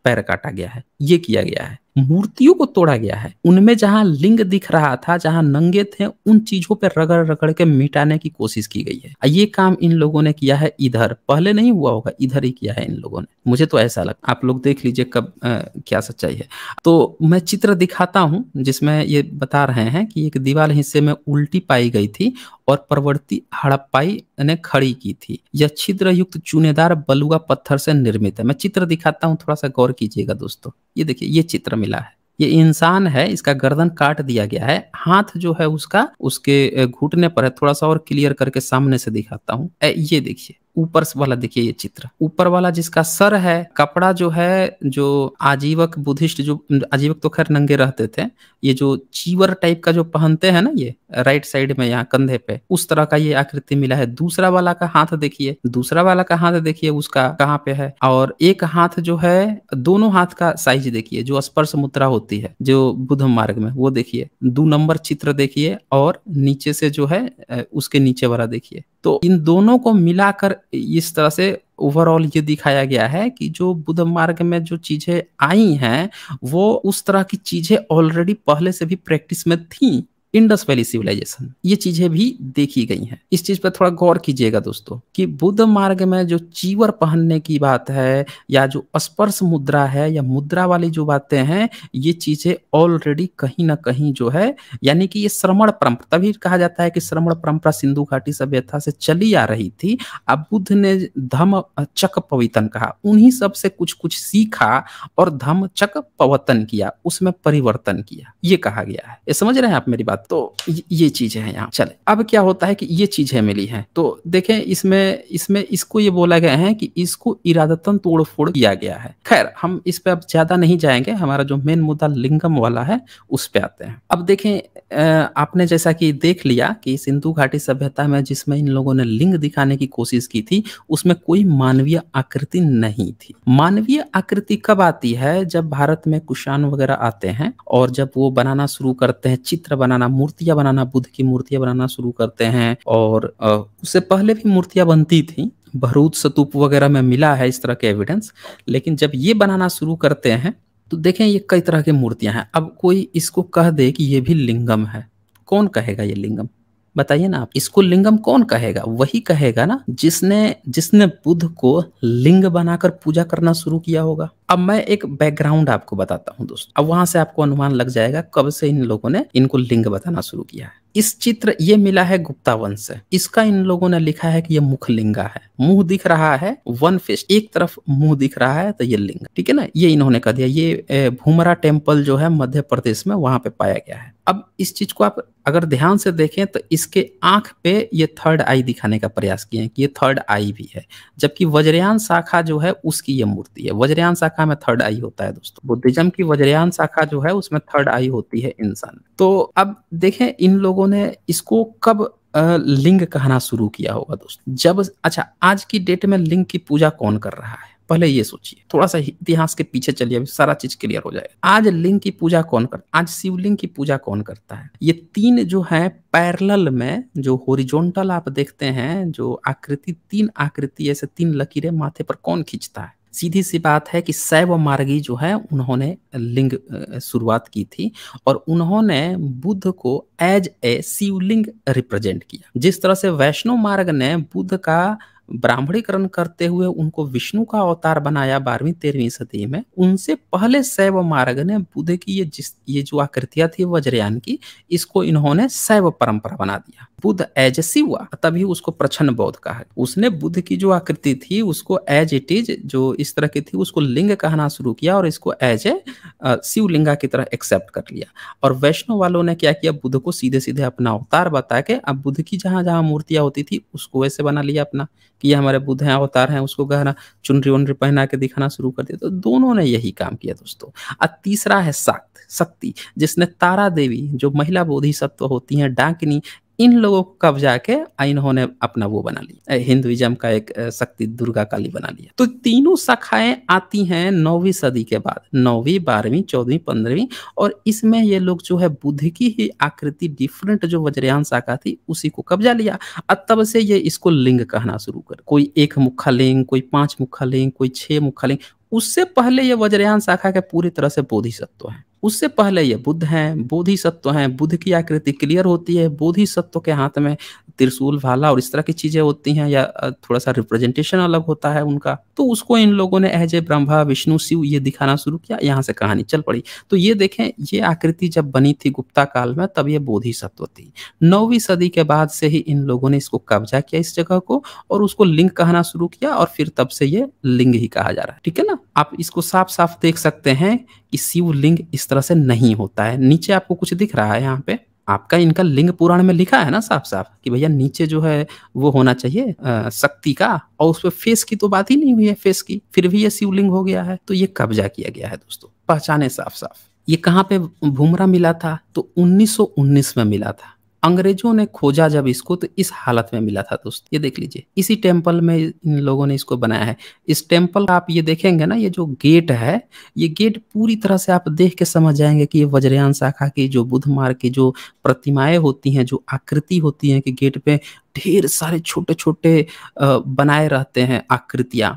पैर काटा गया है ये किया गया है हम्म। मूर्तियों को तोड़ा गया है उनमें जहां लिंग दिख रहा था जहां नंगे थे उन चीजों पर रगड़ रगड़ के मिटाने की कोशिश की गई है ये काम इन लोगों ने किया है इधर पहले नहीं हुआ होगा इधर ही किया है इन लोगों ने मुझे तो ऐसा लगता आप लोग देख लीजिए कब आ, क्या सच्चाई है तो मैं चित्र दिखाता हूँ जिसमें ये बता रहे हैं कि एक दीवार हिस्से में उल्टी पाई गई थी और परवर्ती हड़प्पाई ने खड़ी की थी यह छिद्र युक्त चुनेदार बलुआ पत्थर से निर्मित है मैं चित्र दिखाता हूँ थोड़ा सा गौर कीजिएगा दोस्तों ये देखिए ये चित्र मिला है ये इंसान है इसका गर्दन काट दिया गया है हाथ जो है उसका उसके घुटने पर है थोड़ा सा और क्लियर करके सामने से दिखाता हूँ ये देखिए ऊपर वाला देखिए ये चित्र ऊपर वाला जिसका सर है कपड़ा जो है जो आजीवक बुद्धिस्ट जो आजीवक तो खैर नंगे रहते थे ये जो चीवर टाइप का जो पहनते हैं ना ये राइट साइड में यहाँ कंधे पे उस तरह का ये आकृति मिला है दूसरा वाला का हाथ देखिए दूसरा वाला का हाथ देखिए उसका कहाँ पे है और एक हाथ जो है दोनों हाथ का साइज देखिए जो स्पर्श मुद्रा होती है जो बुद्ध मार्ग में वो देखिए दो नंबर चित्र देखिए और नीचे से जो है उसके नीचे वाला देखिए तो इन दोनों को मिलाकर इस तरह से ओवरऑल ये दिखाया गया है कि जो बुद्ध मार्ग में जो चीजें आई हैं वो उस तरह की चीजें ऑलरेडी पहले से भी प्रैक्टिस में थी इंडस वैली सिविलाइजेशन ये चीजें भी देखी गई हैं इस चीज पर थोड़ा गौर कीजिएगा दोस्तों कि बुद्ध मार्ग में जो चीवर पहनने की बात है या जो स्पर्श मुद्रा है या मुद्रा वाली जो बातें हैं ये चीजें ऑलरेडी कहीं ना कहीं जो है यानी कि ये श्रमण परंपरा तभी कहा जाता है कि श्रमण परंपरा सिंधु घाटी सभ्यता से चली आ रही थी अब बुद्ध ने धम चक पवितन कहा उन्हीं सब से कुछ कुछ सीखा और धम चक पवतन किया उसमें परिवर्तन किया ये कहा गया है ये समझ रहे हैं आप मेरी बात तो ये चीजें हैं यहाँ चले अब क्या होता है कि ये चीजें मिली हैं तो देखें इसमें इसमें इसको ये बोला गया है कि इसको इरादतन तोड़फोड़ किया गया है खैर हम इस पे अब ज्यादा नहीं जाएंगे हमारा जो मेन मुद्दा लिंगम वाला है उस पे आते हैं अब देखें आपने जैसा कि देख लिया कि सिंधु घाटी सभ्यता में जिसमें इन लोगों ने लिंग दिखाने की कोशिश की थी उसमें कोई मानवीय आकृति नहीं थी मानवीय आकृति कब आती है जब भारत में कुशान वगैरह आते हैं और जब वो बनाना शुरू करते हैं चित्र बनाना मूर्तियां बनाना बुद्ध की मूर्तियां बनाना शुरू करते हैं और उससे पहले भी मूर्तियां बनती थी भरूद सतूप वगैरह में मिला है इस तरह के एविडेंस लेकिन जब ये बनाना शुरू करते हैं तो देखें ये कई तरह की मूर्तियां हैं अब कोई इसको कह दे कि ये भी लिंगम है कौन कहेगा ये लिंगम बताइए ना आप इसको लिंगम कौन कहेगा वही कहेगा ना जिसने जिसने बुद्ध को लिंग बनाकर पूजा करना शुरू किया होगा अब मैं एक बैकग्राउंड आपको बताता हूँ दोस्तों अब वहां से आपको अनुमान लग जाएगा कब से इन लोगों ने इनको लिंग बताना शुरू किया है इस चित्र ये मिला है गुप्ता वंश से इसका इन लोगों ने लिखा है कि ये मुख लिंगा है मुंह दिख रहा है वन फेस एक तरफ मुंह दिख रहा है तो ये लिंग ठीक है ना ये इन्होंने कह दिया ये भूमरा टेम्पल जो है मध्य प्रदेश में वहां पे पाया गया है अब इस चीज को आप अगर ध्यान से देखें तो इसके आंख पे ये थर्ड आई दिखाने का प्रयास किए हैं कि ये थर्ड आई भी है जबकि वज्रयान शाखा जो है उसकी ये मूर्ति है वज्रयान शाखा में थर्ड आई होता है दोस्तों बुद्धिज्म की वज्रयान शाखा जो है उसमें थर्ड आई होती है इंसान तो अब देखें इन लोगों ने इसको कब लिंग कहना शुरू किया होगा दोस्तों जब अच्छा आज की डेट में लिंग की पूजा कौन कर रहा है पहले ये सोचिए थोड़ा सा इतिहास के पीछे चलिए अभी सारा चीज क्लियर हो जाएगा आज लिंग की पूजा कौन कर आज शिवलिंग की पूजा कौन करता है ये तीन जो है पैरल में जो होरिजोनटल आप देखते हैं जो आकृति तीन आकृति ऐसे तीन लकीरें माथे पर कौन खींचता है सीधी सी बात है कि शैव मार्गी जो है उन्होंने लिंग शुरुआत की थी और उन्होंने बुद्ध को एज ए शिवलिंग रिप्रेजेंट किया जिस तरह से वैष्णव मार्ग ने बुद्ध का ब्राह्मणीकरण करते हुए उनको विष्णु का अवतार बनाया बारहवीं तेरहवीं सदी में उनसे पहले शैव मार्ग ने बुद्ध की ये जिस ये जो आकृतियां थी वज्रयान की इसको इन्होंने शैव परंपरा बना दिया बुद्ध एज शिव तभी उसको प्रछन्न बौद्ध कहा उसने बुद्ध की जो आकृति थी उसको एज इट इज जो इस तरह की थी उसको लिंग कहना शुरू किया और इसको एज ए शिवलिंगा की तरह एक्सेप्ट कर लिया और वैष्णव वालों ने क्या किया बुद्ध को सीधे सीधे अपना अवतार बता के अब बुद्ध की जहां जहां मूर्तियां होती थी उसको वैसे बना लिया अपना कि ये हमारे बुद्ध हैं अवतार हैं उसको गहना चुनरी उनरी पहना के दिखाना शुरू कर दिया तो दोनों ने यही काम किया दोस्तों और तीसरा है शक्त शक्ति जिसने तारा देवी जो महिला सत्व होती हैं डांकनी इन लोगों को कब्जा के इन्होंने अपना वो बना लिया हिंदुइज्म का एक शक्ति दुर्गा काली बना लिया तो तीनों शाखाएं आती हैं नौवीं सदी के बाद नौवीं बारहवीं चौदहवीं पंद्रहवीं और इसमें ये लोग जो है बुद्ध की ही आकृति डिफरेंट जो वज्रयान शाखा थी उसी को कब्जा लिया तब से ये इसको लिंग कहना शुरू कर कोई एक मुखा लिंग कोई पांच मुखा लिंग कोई छह मुखा लिंग उससे पहले ये वज्रयान शाखा के पूरी तरह से बोधिसत्व है उससे पहले ये बुद्ध हैं बोधि सत्व हैं बुद्ध की आकृति क्लियर होती है बोधि सत्व के हाथ में त्रिशूल भाला और इस तरह की चीजें होती हैं या थोड़ा सा रिप्रेजेंटेशन अलग होता है उनका तो उसको इन लोगों ने एज ए ब्रह्मा विष्णु शिव ये दिखाना शुरू किया यहाँ से कहानी चल पड़ी तो ये देखें ये आकृति जब बनी थी गुप्ता काल में तब ये बोधि सत्व थी नौवीं सदी के बाद से ही इन लोगों ने इसको कब्जा किया इस जगह को और उसको लिंग कहना शुरू किया और फिर तब से ये लिंग ही कहा जा रहा है ठीक है ना आप इसको साफ साफ देख सकते हैं शिव लिंग इस तरह से नहीं होता है नीचे आपको कुछ दिख रहा है यहाँ पे आपका इनका लिंग पुराण में लिखा है ना साफ साफ कि भैया नीचे जो है वो होना चाहिए शक्ति का और उस पर फेस की तो बात ही नहीं हुई है फेस की फिर भी ये शिवलिंग हो गया है तो ये कब्जा किया गया है दोस्तों पहचाने साफ साफ ये कहाँ पे भूमरा मिला था तो 1919 में मिला था अंग्रेजों ने खोजा जब इसको तो इस हालत में मिला था दोस्त ये देख लीजिए इसी टेम्पल में इन लोगों ने इसको बनाया है इस टेम्पल आप ये देखेंगे ना ये जो गेट है ये गेट पूरी तरह से आप देख के समझ जाएंगे कि ये वज्रयान शाखा की जो बुद्ध मार्ग की जो प्रतिमाएं होती हैं जो आकृति होती हैं कि गेट पे ढेर सारे छोटे छोटे बनाए रहते हैं आकृतियां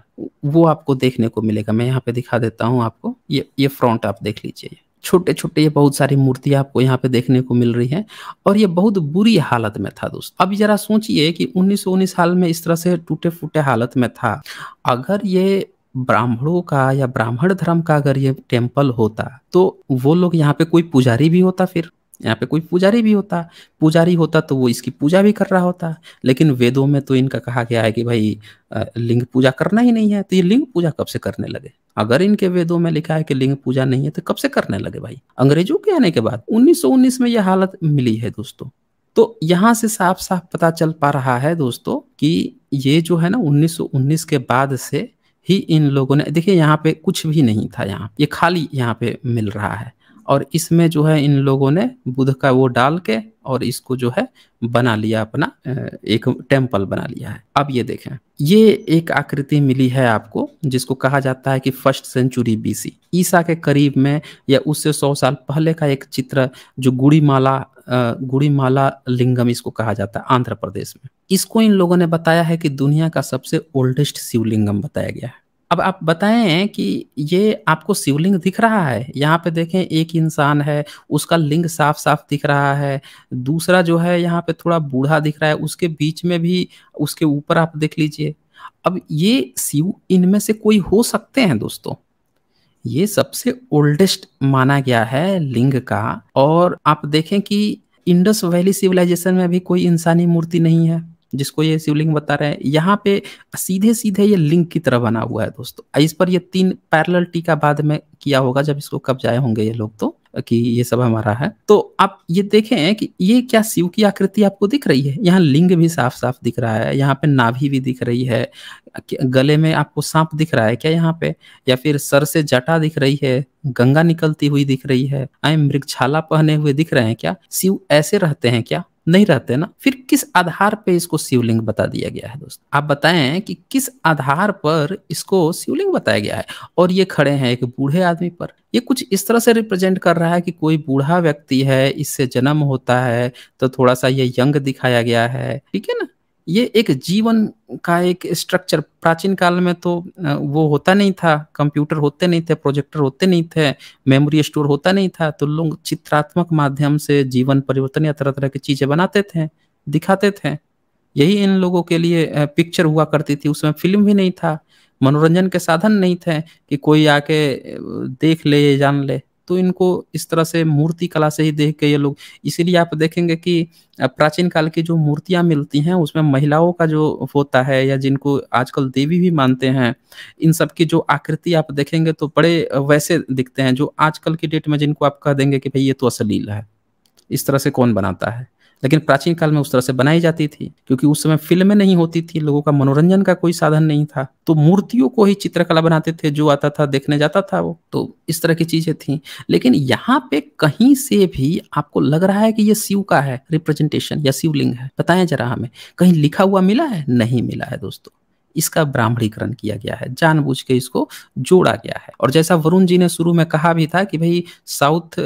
वो आपको देखने को मिलेगा मैं यहाँ पे दिखा देता हूँ आपको ये ये फ्रंट आप देख लीजिए छोटे छोटे ये बहुत सारी मूर्तियां आपको यहाँ पे देखने को मिल रही हैं और ये बहुत बुरी हालत में था दोस्त अभी जरा सोचिए कि उन्नीस साल में इस तरह से टूटे फूटे हालत में था अगर ये ब्राह्मणों का या ब्राह्मण धर्म का अगर ये टेम्पल होता तो वो लोग यहाँ पे कोई पुजारी भी होता फिर यहाँ पे कोई पुजारी भी होता पुजारी होता तो वो इसकी पूजा भी कर रहा होता लेकिन वेदों में तो इनका कहा गया है कि भाई लिंग पूजा करना ही नहीं है तो ये लिंग पूजा कब से करने लगे अगर इनके वेदों में लिखा है कि लिंग पूजा नहीं है तो कब से करने लगे भाई अंग्रेजों के आने के बाद 1919 में यह हालत मिली है दोस्तों तो यहाँ से साफ साफ पता चल पा रहा है दोस्तों कि ये जो है ना 1919 के बाद से ही इन लोगों ने देखिए यहाँ पे कुछ भी नहीं था यहाँ ये यह खाली यहाँ पे मिल रहा है और इसमें जो है इन लोगों ने बुध का वो डाल के और इसको जो है बना लिया अपना एक टेम्पल बना लिया है अब ये देखें ये एक आकृति मिली है आपको जिसको कहा जाता है कि फर्स्ट सेंचुरी बीसी ईसा के करीब में या उससे सौ साल पहले का एक चित्र जो गुड़ीमाला गुड़ीमाला लिंगम इसको कहा जाता है आंध्र प्रदेश में इसको इन लोगों ने बताया है कि दुनिया का सबसे ओल्डेस्ट शिवलिंगम बताया गया है अब आप बताएं कि ये आपको शिवलिंग दिख रहा है यहाँ पे देखें एक इंसान है उसका लिंग साफ साफ दिख रहा है दूसरा जो है यहाँ पे थोड़ा बूढ़ा दिख रहा है उसके बीच में भी उसके ऊपर आप देख लीजिए अब ये शिव इनमें से कोई हो सकते हैं दोस्तों ये सबसे ओल्डेस्ट माना गया है लिंग का और आप देखें कि इंडस वैली सिविलाइजेशन में भी कोई इंसानी मूर्ति नहीं है जिसको ये शिवलिंग बता रहे हैं यहाँ पे सीधे सीधे ये लिंग की तरह बना हुआ है दोस्तों इस पर ये तीन पैरल टीका बाद में किया होगा जब इसको कब जाए होंगे ये लोग तो कि ये सब हमारा है तो आप ये देखें कि ये क्या शिव की आकृति आपको दिख रही है यहाँ लिंग भी साफ साफ दिख रहा है यहाँ पे नाभि भी दिख रही है गले में आपको सांप दिख रहा है क्या यहाँ पे या फिर सर से जटा दिख रही है गंगा निकलती हुई दिख रही है आए मृगछाला पहने हुए दिख रहे हैं क्या शिव ऐसे रहते हैं क्या नहीं रहते ना फिर किस आधार पे इसको शिवलिंग बता दिया गया है दोस्त आप बताएं कि किस आधार पर इसको शिवलिंग बताया गया है और ये खड़े हैं एक बूढ़े आदमी पर ये कुछ इस तरह से रिप्रेजेंट कर रहा है कि कोई बूढ़ा व्यक्ति है इससे जन्म होता है तो थोड़ा सा ये यंग दिखाया गया है ठीक है ना ये एक जीवन का एक स्ट्रक्चर प्राचीन काल में तो वो होता नहीं था कंप्यूटर होते नहीं थे प्रोजेक्टर होते नहीं थे मेमोरी स्टोर होता नहीं था तो लोग चित्रात्मक माध्यम से जीवन परिवर्तन या तरह तरह की चीजें बनाते थे दिखाते थे यही इन लोगों के लिए पिक्चर हुआ करती थी उसमें फिल्म भी नहीं था मनोरंजन के साधन नहीं थे कि कोई आके देख ले जान ले तो इनको इस तरह से मूर्ति कला से ही देख के ये लोग इसीलिए आप देखेंगे कि प्राचीन काल की जो मूर्तियां मिलती हैं उसमें महिलाओं का जो होता है या जिनको आजकल देवी भी मानते हैं इन सब की जो आकृति आप देखेंगे तो बड़े वैसे दिखते हैं जो आजकल की डेट में जिनको आप कह देंगे कि भाई ये तो असलील है इस तरह से कौन बनाता है लेकिन प्राचीन काल में उस तरह से बनाई जाती थी क्योंकि उस समय फिल्में नहीं होती थी लोगों का मनोरंजन का कोई साधन नहीं था तो मूर्तियों को ही चित्रकला बनाते थे जो आता था देखने जाता था वो तो इस तरह की चीजें थी लेकिन यहाँ पे कहीं से भी आपको लग रहा है कि ये शिव का है रिप्रेजेंटेशन या शिवलिंग है बताएं जरा हमें कहीं लिखा हुआ मिला है नहीं मिला है दोस्तों इसका ब्राह्मणीकरण किया गया है जानबूझ के इसको जोड़ा गया है और जैसा वरुण जी ने शुरू में कहा भी था कि भाई साउथ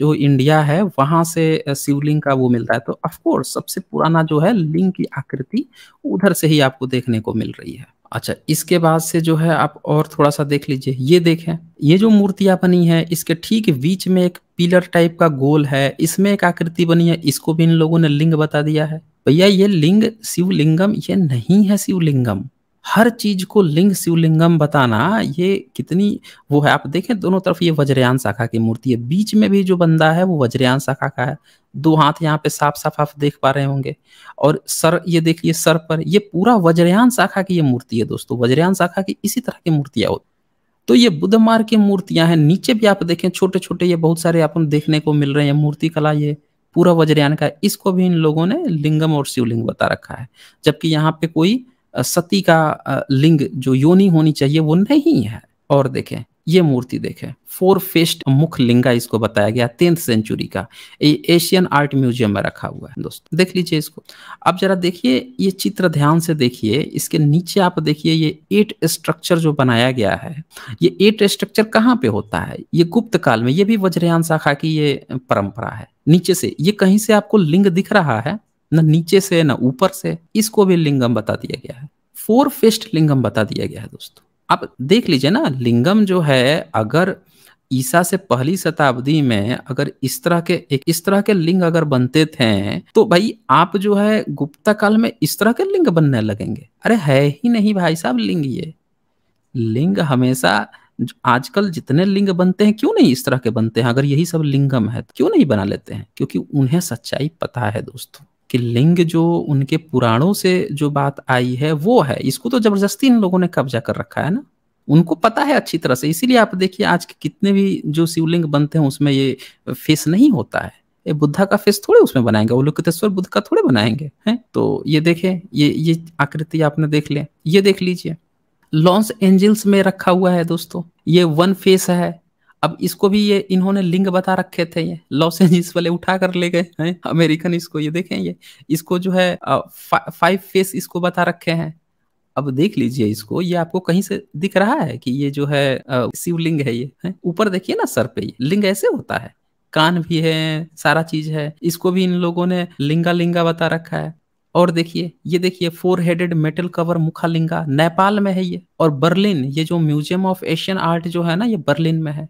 जो इंडिया है वहां से शिवलिंग का वो मिलता है तो ऑफकोर्स सबसे पुराना जो है लिंग की आकृति उधर से ही आपको देखने को मिल रही है अच्छा इसके बाद से जो है आप और थोड़ा सा देख लीजिए ये देखें ये जो मूर्तियां बनी है इसके ठीक बीच में एक पिलर टाइप का गोल है इसमें एक आकृति बनी है इसको भी इन लोगों ने लिंग बता दिया है भैया ये लिंग शिवलिंगम ये नहीं है शिवलिंगम हर चीज को लिंग शिवलिंगम बताना ये कितनी वो है आप देखें दोनों तरफ ये वज्रयान शाखा की मूर्ति है बीच में भी जो बंदा है वो वज्रयान शाखा का है दो हाथ यहाँ पे साफ साफ आप देख पा रहे होंगे और सर ये देखिए सर पर ये पूरा वज्रयान शाखा की ये मूर्ति है दोस्तों वज्रयान शाखा की इसी तरह की मूर्तियां होती तो ये बुद्ध मार्ग की मूर्तियां हैं नीचे भी आप देखें छोटे छोटे ये बहुत सारे आप देखने को मिल रहे हैं मूर्ति कला ये पूरा वज्रयान का इसको भी इन लोगों ने लिंगम और शिवलिंग बता रखा है जबकि यहाँ पे कोई सती का लिंग जो योनि होनी चाहिए वो नहीं है और देखें ये मूर्ति देखें फोर फेस्ट मुख लिंगा इसको बताया गया टेंथ सेंचुरी का ये एशियन आर्ट म्यूजियम में रखा हुआ है दोस्तों देख लीजिए इसको अब जरा देखिए ये चित्र ध्यान से देखिए इसके नीचे आप देखिए ये एट स्ट्रक्चर जो बनाया गया है ये एट स्ट्रक्चर कहाँ पे होता है ये गुप्त काल में ये भी वज्रयान शाखा की ये परंपरा है नीचे से ये कहीं से आपको लिंग दिख रहा है ना नीचे से ना ऊपर से इसको भी लिंगम बता दिया गया है फोर फिस्ट लिंगम बता दिया गया है दोस्तों आप देख लीजिए ना लिंगम जो है अगर ईसा से पहली शताब्दी में अगर इस तरह के एक इस तरह के लिंग अगर बनते थे तो भाई आप जो है गुप्ता काल में इस तरह के लिंग बनने लगेंगे अरे है ही नहीं भाई साहब लिंग ये लिंग हमेशा आजकल जितने लिंग बनते हैं क्यों नहीं इस तरह के बनते हैं अगर यही सब लिंगम है तो क्यों नहीं बना लेते हैं क्योंकि उन्हें सच्चाई पता है दोस्तों कि लिंग जो उनके पुराणों से जो बात आई है वो है इसको तो जबरदस्ती इन लोगों ने कब्जा कर रखा है ना उनको पता है अच्छी तरह से इसीलिए आप देखिए आज के कितने भी जो शिवलिंग बनते हैं उसमें ये फेस नहीं होता है ये बुद्धा का फेस थोड़े उसमें बनाएंगे वो लोकतेश्वर बुद्ध का थोड़े बनाएंगे हैं तो ये देखें ये ये आकृति आपने देख लें ये देख लीजिए लॉन्स एंजल्स में रखा हुआ है दोस्तों ये वन फेस है अब इसको भी ये इन्होंने लिंग बता रखे थे ये लॉस एंजलिस वाले उठा कर ले गए हैं अमेरिकन इसको ये देखें ये इसको जो है फाइव फेस इसको बता रखे हैं अब देख लीजिए इसको ये आपको कहीं से दिख रहा है कि ये जो है शिवलिंग है ये ऊपर देखिए ना सर पे ये लिंग ऐसे होता है कान भी है सारा चीज है इसको भी इन लोगों ने लिंगा लिंगा बता रखा है और देखिए ये देखिए four headed metal cover Mukhalinga Nepal में है ये और बर्लिन ये जो म्यूजियम ऑफ एशियन आर्ट जो है ना ये बर्लिन में है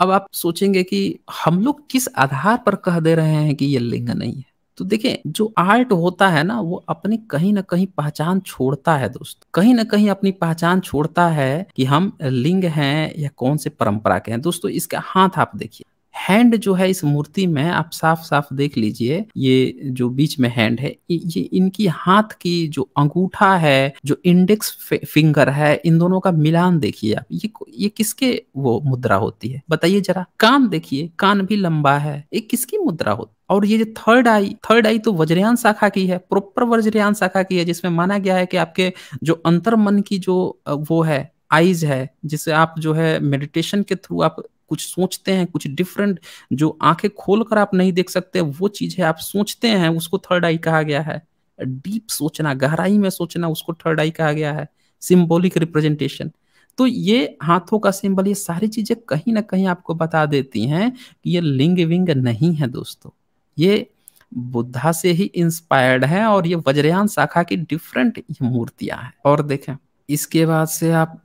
अब आप सोचेंगे कि हम लोग किस आधार पर कह दे रहे हैं कि ये लिंग नहीं है तो देखिए जो आर्ट होता है ना वो अपनी कहीं ना कहीं पहचान छोड़ता है दोस्त कहीं ना कहीं अपनी पहचान छोड़ता है कि हम लिंग हैं या कौन से परंपरा के हैं दोस्तों इसका हाथ आप देखिए हैंड जो है इस मूर्ति में आप साफ साफ देख लीजिए ये जो बीच में हैंड है ये इनकी हाथ की जो अंगूठा है जो इंडेक्स फिंगर है इन दोनों का मिलान देखिए आप ये ये किसके वो मुद्रा होती है बताइए जरा कान देखिए कान भी लंबा है ये किसकी मुद्रा होती है और ये जो थर्ड आई थर्ड आई तो वज्रयान शाखा की है प्रॉपर वज्रयान शाखा की है जिसमें माना गया है कि आपके जो अंतर मन की जो वो है आईज है जिसे आप जो है मेडिटेशन के थ्रू आप कुछ सोचते हैं कुछ डिफरेंट जो आंखें खोल कर आप नहीं देख सकते वो चीज है आप सोचते हैं उसको थर्ड आई कहा गया है डीप सोचना गहराई में सोचना उसको थर्ड आई कहा गया है सिंबॉलिक रिप्रेजेंटेशन तो ये हाथों का सिंबल ये सारी चीजें कहीं ना कहीं आपको बता देती हैं कि ये लिंग विंग नहीं है दोस्तों ये बुद्धा से ही इंस्पायर्ड है और ये वज्रयान शाखा की डिफरेंट मूर्तियां हैं और देखें इसके बाद से आप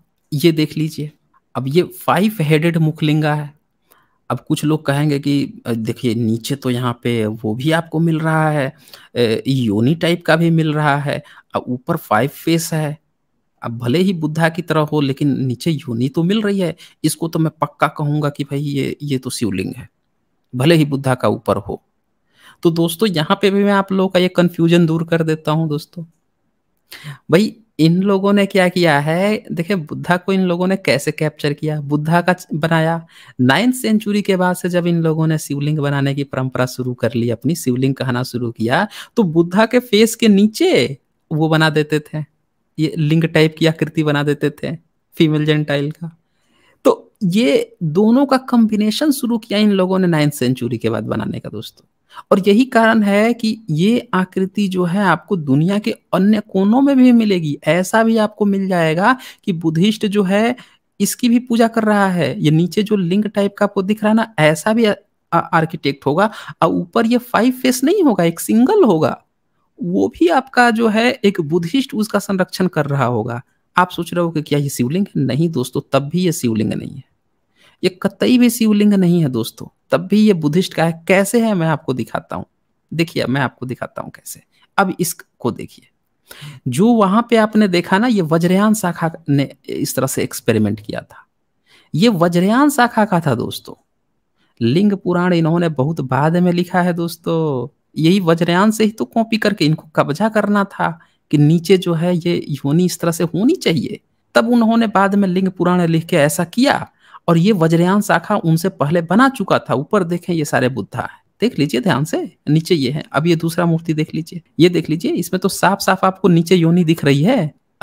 ये देख लीजिए अब ये फाइव हेडेड मुखलिंगा है अब कुछ लोग कहेंगे कि देखिए नीचे तो यहाँ पे वो भी आपको मिल रहा है योनी टाइप का भी मिल रहा है अब ऊपर फाइव फेस है अब भले ही बुद्धा की तरह हो लेकिन नीचे योनि तो मिल रही है इसको तो मैं पक्का कहूँगा कि भाई ये ये तो शिवलिंग है भले ही बुद्धा का ऊपर हो तो दोस्तों यहाँ पे भी मैं आप लोगों का ये कन्फ्यूजन दूर कर देता हूँ दोस्तों भाई इन लोगों ने क्या किया है देखिए बुद्धा को इन लोगों ने कैसे कैप्चर किया बुद्धा का बनाया नाइन्थ सेंचुरी के बाद से जब इन लोगों ने शिवलिंग बनाने की परंपरा शुरू कर ली अपनी शिवलिंग कहना शुरू किया तो बुद्धा के फेस के नीचे वो बना देते थे ये लिंग टाइप की आकृति बना देते थे फीमेल जेंटाइल का तो ये दोनों का कॉम्बिनेशन शुरू किया इन लोगों ने नाइन्थ सेंचुरी के बाद बनाने का दोस्तों और यही कारण है कि ये आकृति जो है आपको दुनिया के अन्य कोनों में भी मिलेगी ऐसा भी आपको मिल जाएगा कि बुद्धिस्ट जो है इसकी भी पूजा कर रहा है ये नीचे जो लिंक टाइप का आपको दिख रहा है ना ऐसा भी आर्किटेक्ट होगा और ऊपर ये फाइव फेस नहीं होगा एक सिंगल होगा वो भी आपका जो है एक बुद्धिस्ट उसका संरक्षण कर रहा होगा आप सोच रहे हो कि क्या ये शिवलिंग है नहीं दोस्तों तब भी ये शिवलिंग नहीं है ये कतई भी शिवलिंग नहीं है दोस्तों तब भी ये बुद्धिस्ट का है कैसे है मैं आपको दिखाता हूँ देखिए मैं आपको दिखाता हूँ कैसे अब इसको देखिए जो वहां पे आपने देखा ना ये वज्रयान शाखा ने इस तरह से एक्सपेरिमेंट किया था ये वज्रयान शाखा का था दोस्तों लिंग पुराण इन्होंने बहुत बाद में लिखा है दोस्तों यही वज्रयान से ही तो कॉपी करके इनको कब्जा करना था कि नीचे जो है ये योनी इस तरह से होनी चाहिए तब उन्होंने बाद में लिंग पुराण लिख के ऐसा किया और ये वज्रयान शाखा उनसे पहले बना चुका था ऊपर देखें ये सारे बुद्धा है देख लीजिए ध्यान से नीचे ये है अब ये दूसरा मूर्ति देख लीजिए ये देख लीजिए इसमें तो साफ साफ आपको नीचे योनि दिख रही है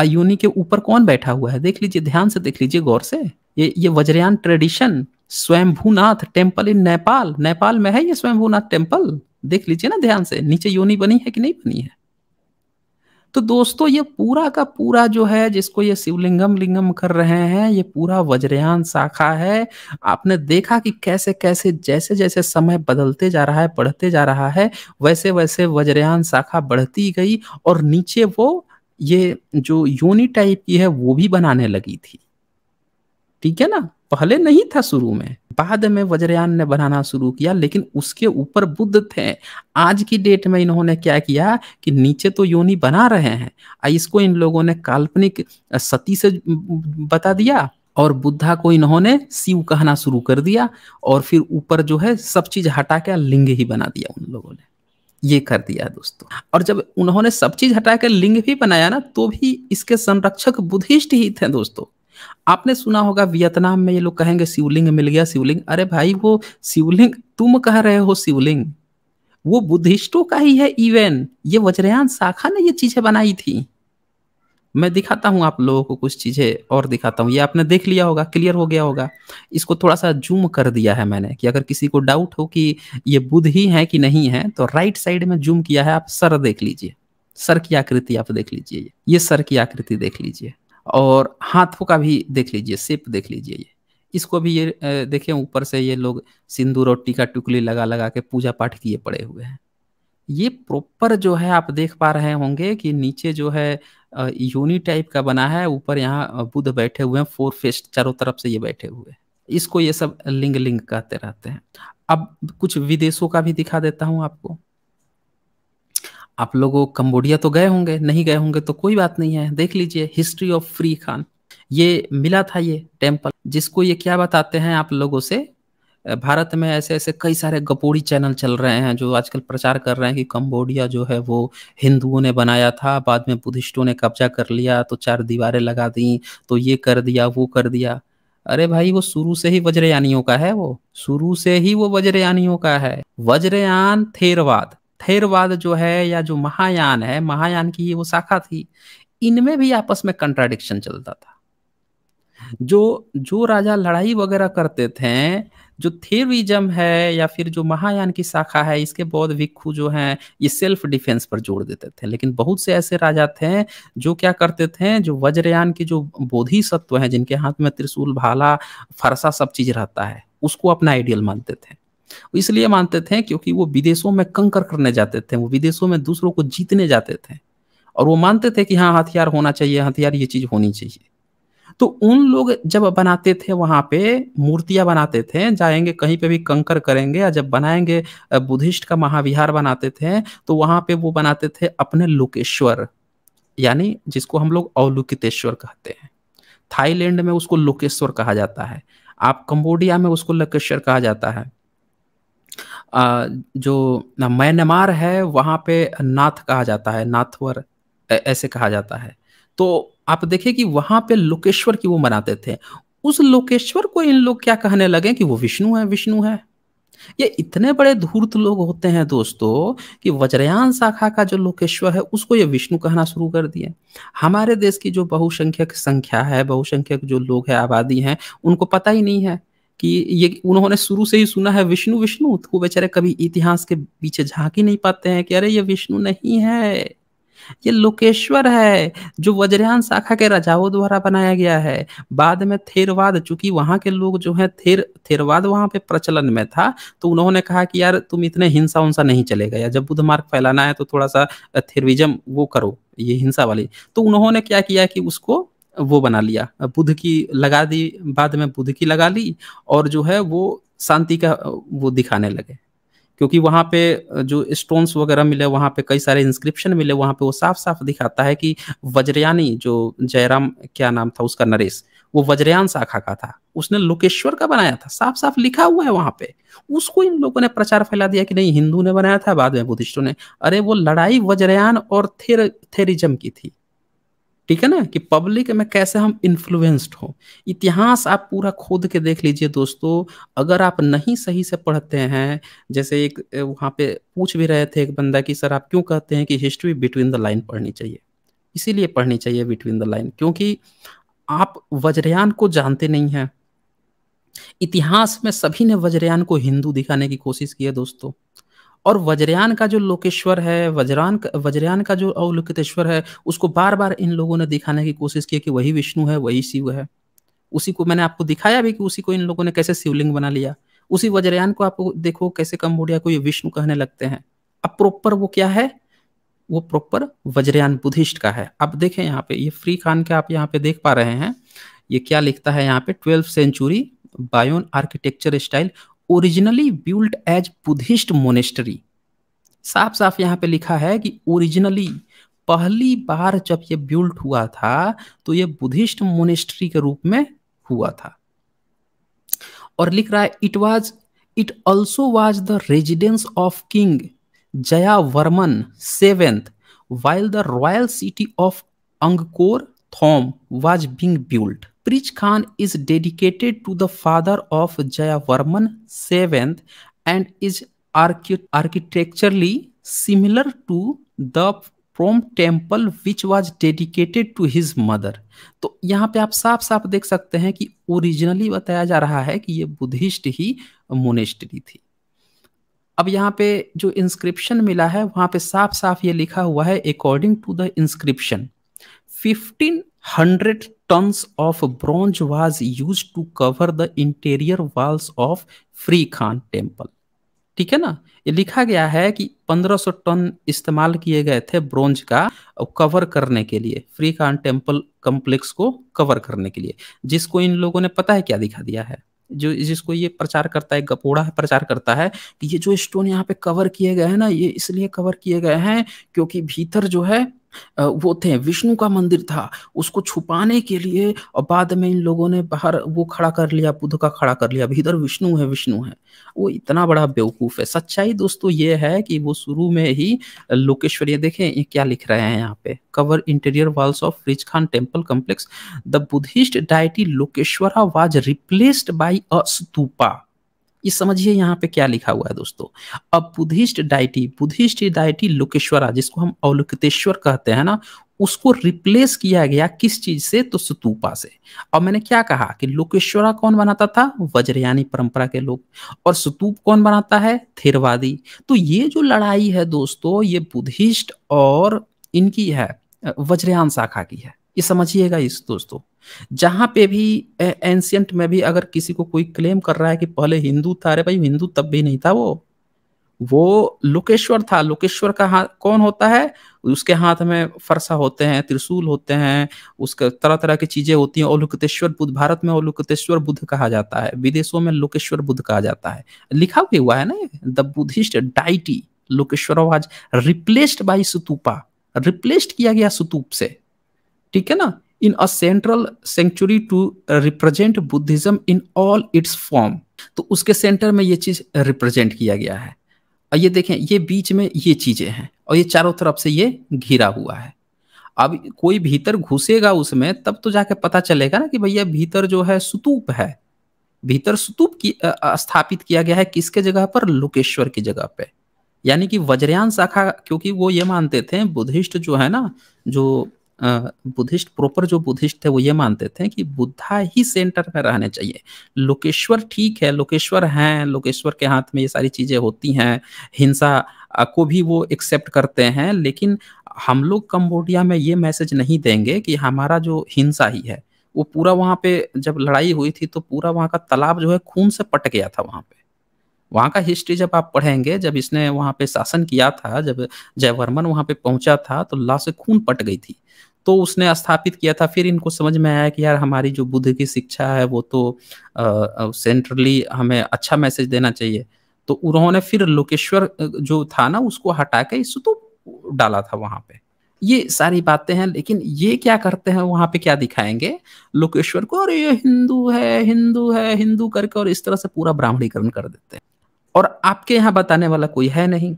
योनि के ऊपर कौन बैठा हुआ है देख लीजिए ध्यान से देख लीजिए गौर से ये ये Vajrayana tradition Swayambhunath temple in Nepal Nepal में है ये स्वयंभूनाथ टेम्पल देख लीजिए ना ध्यान से नीचे योनी बनी है कि नहीं बनी है तो दोस्तों ये पूरा का पूरा जो है जिसको ये शिवलिंगम लिंगम कर रहे हैं ये पूरा वज्रयान शाखा है आपने देखा कि कैसे कैसे जैसे जैसे समय बदलते जा रहा है बढ़ते जा रहा है वैसे वैसे वज्रयान शाखा बढ़ती गई और नीचे वो ये जो योनि टाइप की है वो भी बनाने लगी थी ठीक है ना पहले नहीं था शुरू में बाद में वज्रयान ने बनाना शुरू किया लेकिन उसके ऊपर बुद्ध थे आज की डेट में इन्होंने क्या किया कि नीचे तो योनि बना रहे हैं इसको इन लोगों ने काल्पनिक सती से बता दिया और बुद्धा को इन्होंने शिव कहना शुरू कर दिया और फिर ऊपर जो है सब चीज हटा के लिंग ही बना दिया उन लोगों ने ये कर दिया दोस्तों और जब उन्होंने सब चीज हटा के लिंग भी बनाया ना तो भी इसके संरक्षक बुद्धिस्ट ही थे दोस्तों आपने सुना होगा वियतनाम में ये लोग कहेंगे शिवलिंग मिल गया शिवलिंग अरे भाई वो शिवलिंग तुम कह रहे हो शिवलिंग वो बुद्धिस्टों का ही है इवेन ये वज्रयान शाखा ने ये चीजें बनाई थी मैं दिखाता हूं आप लोगों को कुछ चीज़ें और दिखाता हूँ ये आपने देख लिया होगा क्लियर हो गया होगा इसको थोड़ा सा जूम कर दिया है मैंने कि अगर किसी को डाउट हो कि ये बुध ही है कि नहीं है तो राइट साइड में जूम किया है आप सर देख लीजिए सर की आकृति आप देख लीजिए ये सर की आकृति देख लीजिए और हाथों का भी देख लीजिए शेप देख लीजिए ये इसको भी ये देखें ऊपर से ये लोग सिंदूर और टीका टुकली लगा लगा के पूजा पाठ किए पड़े हुए हैं ये प्रॉपर जो है आप देख पा रहे होंगे कि नीचे जो है यूनि टाइप का बना है ऊपर यहाँ बुद्ध बैठे हुए हैं फोर फेस्ट चारों तरफ से ये बैठे हुए हैं इसको ये सब लिंग लिंग कहते रहते हैं अब कुछ विदेशों का भी दिखा देता हूँ आपको आप लोगों कंबोडिया तो गए होंगे नहीं गए होंगे तो कोई बात नहीं है देख लीजिए हिस्ट्री ऑफ फ्री खान ये मिला था ये टेम्पल जिसको ये क्या बताते हैं आप लोगों से भारत में ऐसे ऐसे कई सारे गपोड़ी चैनल चल रहे हैं जो आजकल प्रचार कर रहे हैं कि कंबोडिया जो है वो हिंदुओं ने बनाया था बाद में बुद्धिस्टों ने कब्जा कर लिया तो चार दीवारें लगा दी तो ये कर दिया वो कर दिया अरे भाई वो शुरू से ही वज्रयानियों का है वो शुरू से ही वो वज्रयानियों का है वज्रयान थेरवाद थेरवाद जो है या जो महायान है महायान की वो शाखा थी इनमें भी आपस में कंट्राडिक्शन चलता था जो जो राजा लड़ाई वगैरह करते थे जो थेरिज्म है या फिर जो महायान की शाखा है इसके बौद्ध भिक्खु जो हैं ये सेल्फ डिफेंस पर जोड़ देते थे लेकिन बहुत से ऐसे राजा थे जो क्या करते थे जो वज्रयान के जो बोधि सत्व हैं जिनके हाथ में त्रिशूल भाला फरसा सब चीज रहता है उसको अपना आइडियल मानते थे इसलिए मानते थे क्योंकि वो विदेशों में कंकर करने जाते थे वो विदेशों में दूसरों को जीतने जाते थे और वो मानते थे कि हाँ हथियार होना चाहिए हथियार ये चीज होनी चाहिए तो उन लोग जब बनाते थे वहां पे मूर्तियां बनाते थे जाएंगे कहीं पे भी कंकर करेंगे या जब बनाएंगे बुद्धिस्ट का महाविहार बनाते थे तो वहां पे वो बनाते थे अपने लोकेश्वर यानी जिसको हम लोग अवलोकितेश्वर कहते हैं थाईलैंड में उसको लोकेश्वर कहा जाता है आप कंबोडिया में उसको लोकेश्वर कहा जाता है जो म्यांमार है वहाँ पे नाथ कहा जाता है नाथवर ऐसे कहा जाता है तो आप देखिए कि वहाँ पे लोकेश्वर की वो मनाते थे उस लोकेश्वर को इन लोग क्या कहने लगे कि वो विष्णु है विष्णु है ये इतने बड़े धूर्त लोग होते हैं दोस्तों कि वज्रयान शाखा का जो लोकेश्वर है उसको ये विष्णु कहना शुरू कर दिए हमारे देश की जो बहुसंख्यक संख्या है बहुसंख्यक जो लोग हैं आबादी हैं उनको पता ही नहीं है कि ये उन्होंने शुरू से ही सुना है विष्णु विष्णु तो वो बेचारे कभी इतिहास के पीछे झांक ही नहीं पाते हैं कि अरे ये विष्णु नहीं है ये लोकेश्वर है जो वज्रयान शाखा के राजाओं द्वारा बनाया गया है बाद में थेरवाद चूंकि वहां के लोग जो है थेर थेरवाद वहां पे प्रचलन में था तो उन्होंने कहा कि यार तुम इतने हिंसा उनसा नहीं चलेगा या जब बुद्ध मार्ग फैलाना है तो थोड़ा सा थेरविज्म वो करो ये हिंसा वाली तो उन्होंने क्या किया कि उसको वो बना लिया बुद्ध की लगा दी बाद में बुद्ध की लगा ली और जो है वो शांति का वो दिखाने लगे क्योंकि वहाँ पे जो स्टोन्स वगैरह मिले वहाँ पे कई सारे इंस्क्रिप्शन मिले वहाँ पे वो साफ साफ दिखाता है कि वज्रयानी जो जयराम क्या नाम था उसका नरेश वो वज्रयान शाखा का था उसने लोकेश्वर का बनाया था साफ साफ लिखा हुआ है वहाँ पे उसको इन लोगों ने प्रचार फैला दिया कि नहीं हिंदू ने बनाया था बाद में बुद्धिस्टों ने अरे वो लड़ाई वज्रयान और थेर थेरिज्म की थी ठीक है ना कि पब्लिक में कैसे हम इन्फ्लुएंस्ड हो इतिहास आप पूरा खोद के देख लीजिए दोस्तों अगर आप नहीं सही से पढ़ते हैं जैसे एक वहाँ पे पूछ भी रहे थे एक बंदा कि सर आप क्यों कहते हैं कि हिस्ट्री बिटवीन द लाइन पढ़नी चाहिए इसीलिए पढ़नी चाहिए बिटवीन द लाइन क्योंकि आप वज्रयान को जानते नहीं हैं इतिहास में सभी ने वज्रयान को हिंदू दिखाने की कोशिश की है दोस्तों और वज्रयान का जो लोकेश्वर है वज्रान वज्रयान का जो अवलोकितेश्वर है उसको बार बार इन लोगों ने दिखाने की कोशिश की कि वही विष्णु है वही शिव है उसी को मैंने आपको दिखाया भी कि उसी को इन लोगों ने कैसे शिवलिंग बना लिया उसी वज्रयान को आप देखो कैसे कम्बोडिया को ये विष्णु कहने लगते हैं अब प्रॉपर वो क्या है वो प्रॉपर वज्रयान बुद्धिस्ट का है अब देखें यहाँ पे ये फ्री खान के आप यहाँ पे देख पा रहे हैं ये क्या लिखता है यहाँ पे twelfth century Bayon architecture style originally built as Buddhist monastery साफ साफ यहाँ पे लिखा है कि ओरिजिनली पहली बार जब ये बिल्ट हुआ था तो ये बुद्धिस्ट मोनेस्ट्री के रूप में हुआ था और लिख रहा है it was it also was the residence of king Jayavarman seventh while the royal city of Angkor Thom was being built Preah Khan is dedicated to the father of Jayavarman VII and is archi architecturally similar to the temple which was dedicated to his mother तो यहाँ पे आप साफ साफ देख सकते हैं कि ओरिजिनली बताया जा रहा है कि ये बुद्धिस्ट ही मोनेस्टरी थी अब यहाँ पे जो इंस्क्रिप्शन मिला है वहाँ पे साफ साफ ये लिखा हुआ है according to the inscription 15 hundred tons of bronze was use to cover the interior walls of Preah Khan temple ठीक है ना ये लिखा गया है कि 1500 टन इस्तेमाल किए गए थे ब्रोंज का कवर करने के लिए फ्री खान टेम्पल कम्प्लेक्स को कवर करने के लिए जिसको इन लोगों ने पता है क्या दिखा दिया है जो जिसको ये प्रचार करता है गपोड़ा प्रचार करता है कि ये जो स्टोन यहाँ पे कवर किए गए हैं ना ये इसलिए कवर किए गए हैं क्योंकि भीतर जो है वो थे विष्णु का मंदिर था उसको छुपाने के लिए और बाद में इन लोगों ने बाहर वो खड़ा कर लिया बुद्ध का खड़ा कर लिया इधर विष्णु है विष्णु है वो इतना बड़ा बेवकूफ़ है सच्चाई दोस्तों ये है कि वो शुरू में ही ये देखें ये क्या लिख रहे हैं यहाँ पे कवर इंटीरियर वॉल्स ऑफ रिज Khan temple complex the Buddhist deity Lokeshvara was replaced by a stupa ये समझिए यहाँ पे क्या लिखा हुआ है दोस्तों अब Buddhist deity Buddhist deity Lokeshvara जिसको हम अवलोकितेश्वर कहते हैं ना उसको रिप्लेस किया गया किस चीज से तो स्तूपा से अब मैंने क्या कहा कि लोकेश्वरा कौन बनाता था वज्रयानी परंपरा के लोग और स्तूप कौन बनाता है थेरवादी तो ये जो लड़ाई है दोस्तों ये बुद्धिस्ट और इनकी है वज्रयान शाखा की है ये समझिएगा इस दोस्तों जहां पे भी एंशियंट में भी अगर किसी को कोई क्लेम कर रहा है कि पहले हिंदू था अरे भाई हिंदू तब भी नहीं था वो वो लोकेश्वर था लोकेश्वर का हाथ कौन होता है उसके हाथ में फरसा होते हैं त्रिशूल होते हैं उसके तरह तरह की चीजें होती हैं औलुकतेश्वर बुद्ध भारत में औलुकतेश्वर बुद्ध कहा जाता है विदेशों में लोकेश्वर बुद्ध कहा जाता है लिखा भी हुआ है ना the Buddhist deity Lokeshvara was replaced by stupa replaced किया गया सुतूप से ठीक है ना in a central century to represent Buddhism in all its form तो उसके सेंटर में ये चीज रिप्रेजेंट किया गया है और ये देखें ये बीच में ये चीजें हैं और ये चारों तरफ से ये घिरा हुआ है अब कोई भीतर घुसेगा उसमें तब तो जाके पता चलेगा ना कि भैया भीतर जो है सुतूप है भीतर सुतूप की स्थापित किया गया है किसके जगह पर लोकेश्वर की जगह पे यानी कि वज्रयान शाखा क्योंकि वो ये मानते थे बुद्धिस्ट जो है ना जो बुद्धिस्ट प्रॉपर जो बुद्धिस्ट थे वो ये मानते थे कि बुद्धा ही सेंटर में रहने चाहिए लोकेश्वर ठीक है लोकेश्वर हैं लोकेश्वर के हाथ में ये सारी चीज़ें होती हैं हिंसा को भी वो एक्सेप्ट करते हैं लेकिन हम लोग कम्बोडिया में ये मैसेज नहीं देंगे कि हमारा जो हिंसा ही है वो पूरा वहाँ पे जब लड़ाई हुई थी तो पूरा वहाँ का तालाब जो है खून से पट गया था वहाँ पे वहाँ का हिस्ट्री जब आप पढ़ेंगे जब इसने वहाँ पे शासन किया था जब जयवर्मन वहाँ पे पहुंचा था तो लाश से खून पट गई थी तो उसने स्थापित किया था फिर इनको समझ में आया कि यार हमारी जो बुद्ध की शिक्षा है वो तो सेंट्रली हमें अच्छा मैसेज देना चाहिए तो उन्होंने फिर लोकेश्वर जो था ना उसको हटा के इसको तो डाला था वहां पे ये सारी बातें हैं लेकिन ये क्या करते हैं वहां पे क्या दिखाएंगे लोकेश्वर को अरे ये हिंदू है हिंदू है हिंदू करके और इस तरह से पूरा ब्राह्मणीकरण कर देते हैं और आपके यहाँ बताने वाला कोई है नहीं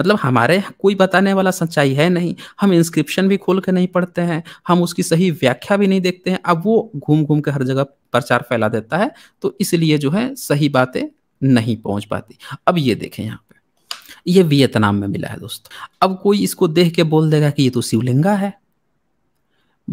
मतलब हमारे कोई बताने वाला सच्चाई है नहीं हम इंस्क्रिप्शन भी खोल के नहीं पढ़ते हैं हम उसकी सही व्याख्या भी नहीं देखते हैं अब वो घूम घूम के हर जगह प्रचार फैला देता है तो इसलिए जो है सही बातें नहीं पहुंच पाती अब ये देखें यहाँ पे ये वियतनाम में मिला है दोस्तों अब कोई इसको देख के बोल देगा कि ये तो शिवलिंगा है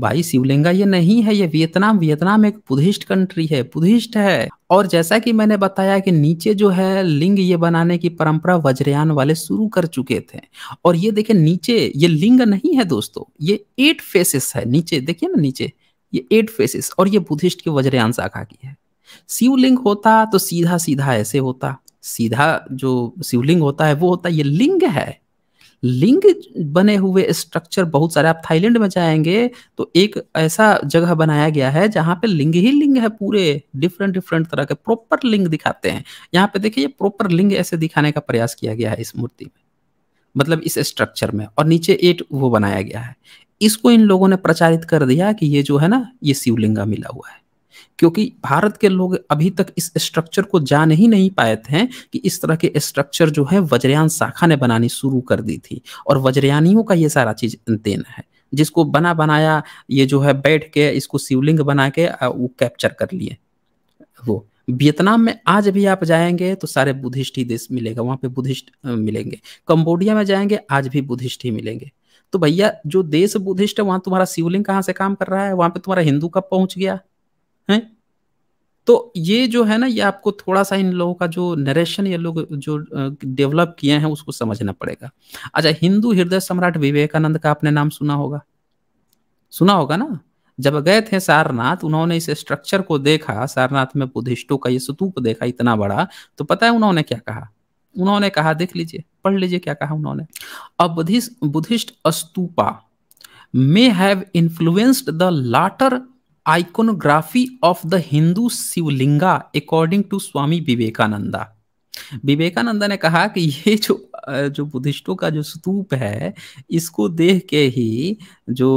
भाई शिवलिंगा ये नहीं है ये वियतनाम वियतनाम एक बुद्धिस्ट कंट्री है बुद्धिस्ट है और जैसा कि मैंने बताया कि नीचे जो है लिंग ये बनाने की परंपरा वज्रयान वाले शुरू कर चुके थे और ये देखिए नीचे ये लिंग नहीं है दोस्तों ये एट फेसेस है नीचे देखिए ना नीचे ये एट फेसेस और ये बुद्धिस्ट की वज्रयान शाखा की है शिवलिंग होता तो सीधा सीधा ऐसे होता सीधा जो शिवलिंग होता है वो होता ये लिंग है लिंग बने हुए स्ट्रक्चर बहुत सारे आप थाईलैंड में जाएंगे तो एक ऐसा जगह बनाया गया है जहां पे लिंग ही लिंग है पूरे डिफरेंट डिफरेंट तरह के प्रॉपर लिंग दिखाते हैं यहाँ पे देखिए प्रॉपर लिंग ऐसे दिखाने का प्रयास किया गया है इस मूर्ति में मतलब इस स्ट्रक्चर में और नीचे एट वो बनाया गया है इसको इन लोगों ने प्रचारित कर दिया कि ये जो है ना ये शिवलिंगा मिला हुआ है क्योंकि भारत के लोग अभी तक इस स्ट्रक्चर को जान ही नहीं पाए थे कि इस तरह के स्ट्रक्चर जो है वज्रयान शाखा ने बनानी शुरू कर दी थी और वज्रयानियों का ये सारा चीज देना है जिसको बना बनाया ये जो है बैठ के इसको शिवलिंग बना के वो कैप्चर कर लिए वो वियतनाम में आज भी आप जाएंगे तो सारे बुद्धिस्ट ही देश मिलेगा वहां पे बुद्धिस्ट मिलेंगे कंबोडिया में जाएंगे आज भी बुद्धिस्ट ही मिलेंगे तो भैया जो देश बुद्धिस्ट है वहां तुम्हारा शिवलिंग कहाँ से काम कर रहा है वहां पे तुम्हारा हिंदू कब पहुंच गया हैं तो ये जो है ना ये आपको थोड़ा सा इन लोगों का जो नरेशन ये लोग जो डेवलप किए हैं उसको समझना पड़ेगा अच्छा हिंदू हृदय सम्राट विवेकानंद का आपने नाम सुना होगा सुना होगा ना जब गए थे सारनाथ उन्होंने इस स्ट्रक्चर को देखा सारनाथ में बुद्धिस्टों का ये स्तूप देखा इतना बड़ा तो पता है उन्होंने क्या कहा उन्होंने कहा देख लीजिए पढ़ लीजिए क्या कहा उन्होंने अबिस्ट Buddhist may have influenced the later iconography of the Hindu Shivalinga according to Swami Vivekananda Vivekananda ने कहा कि ये जो जो बुद्धिस्टों का जो स्तूप है इसको देख के ही जो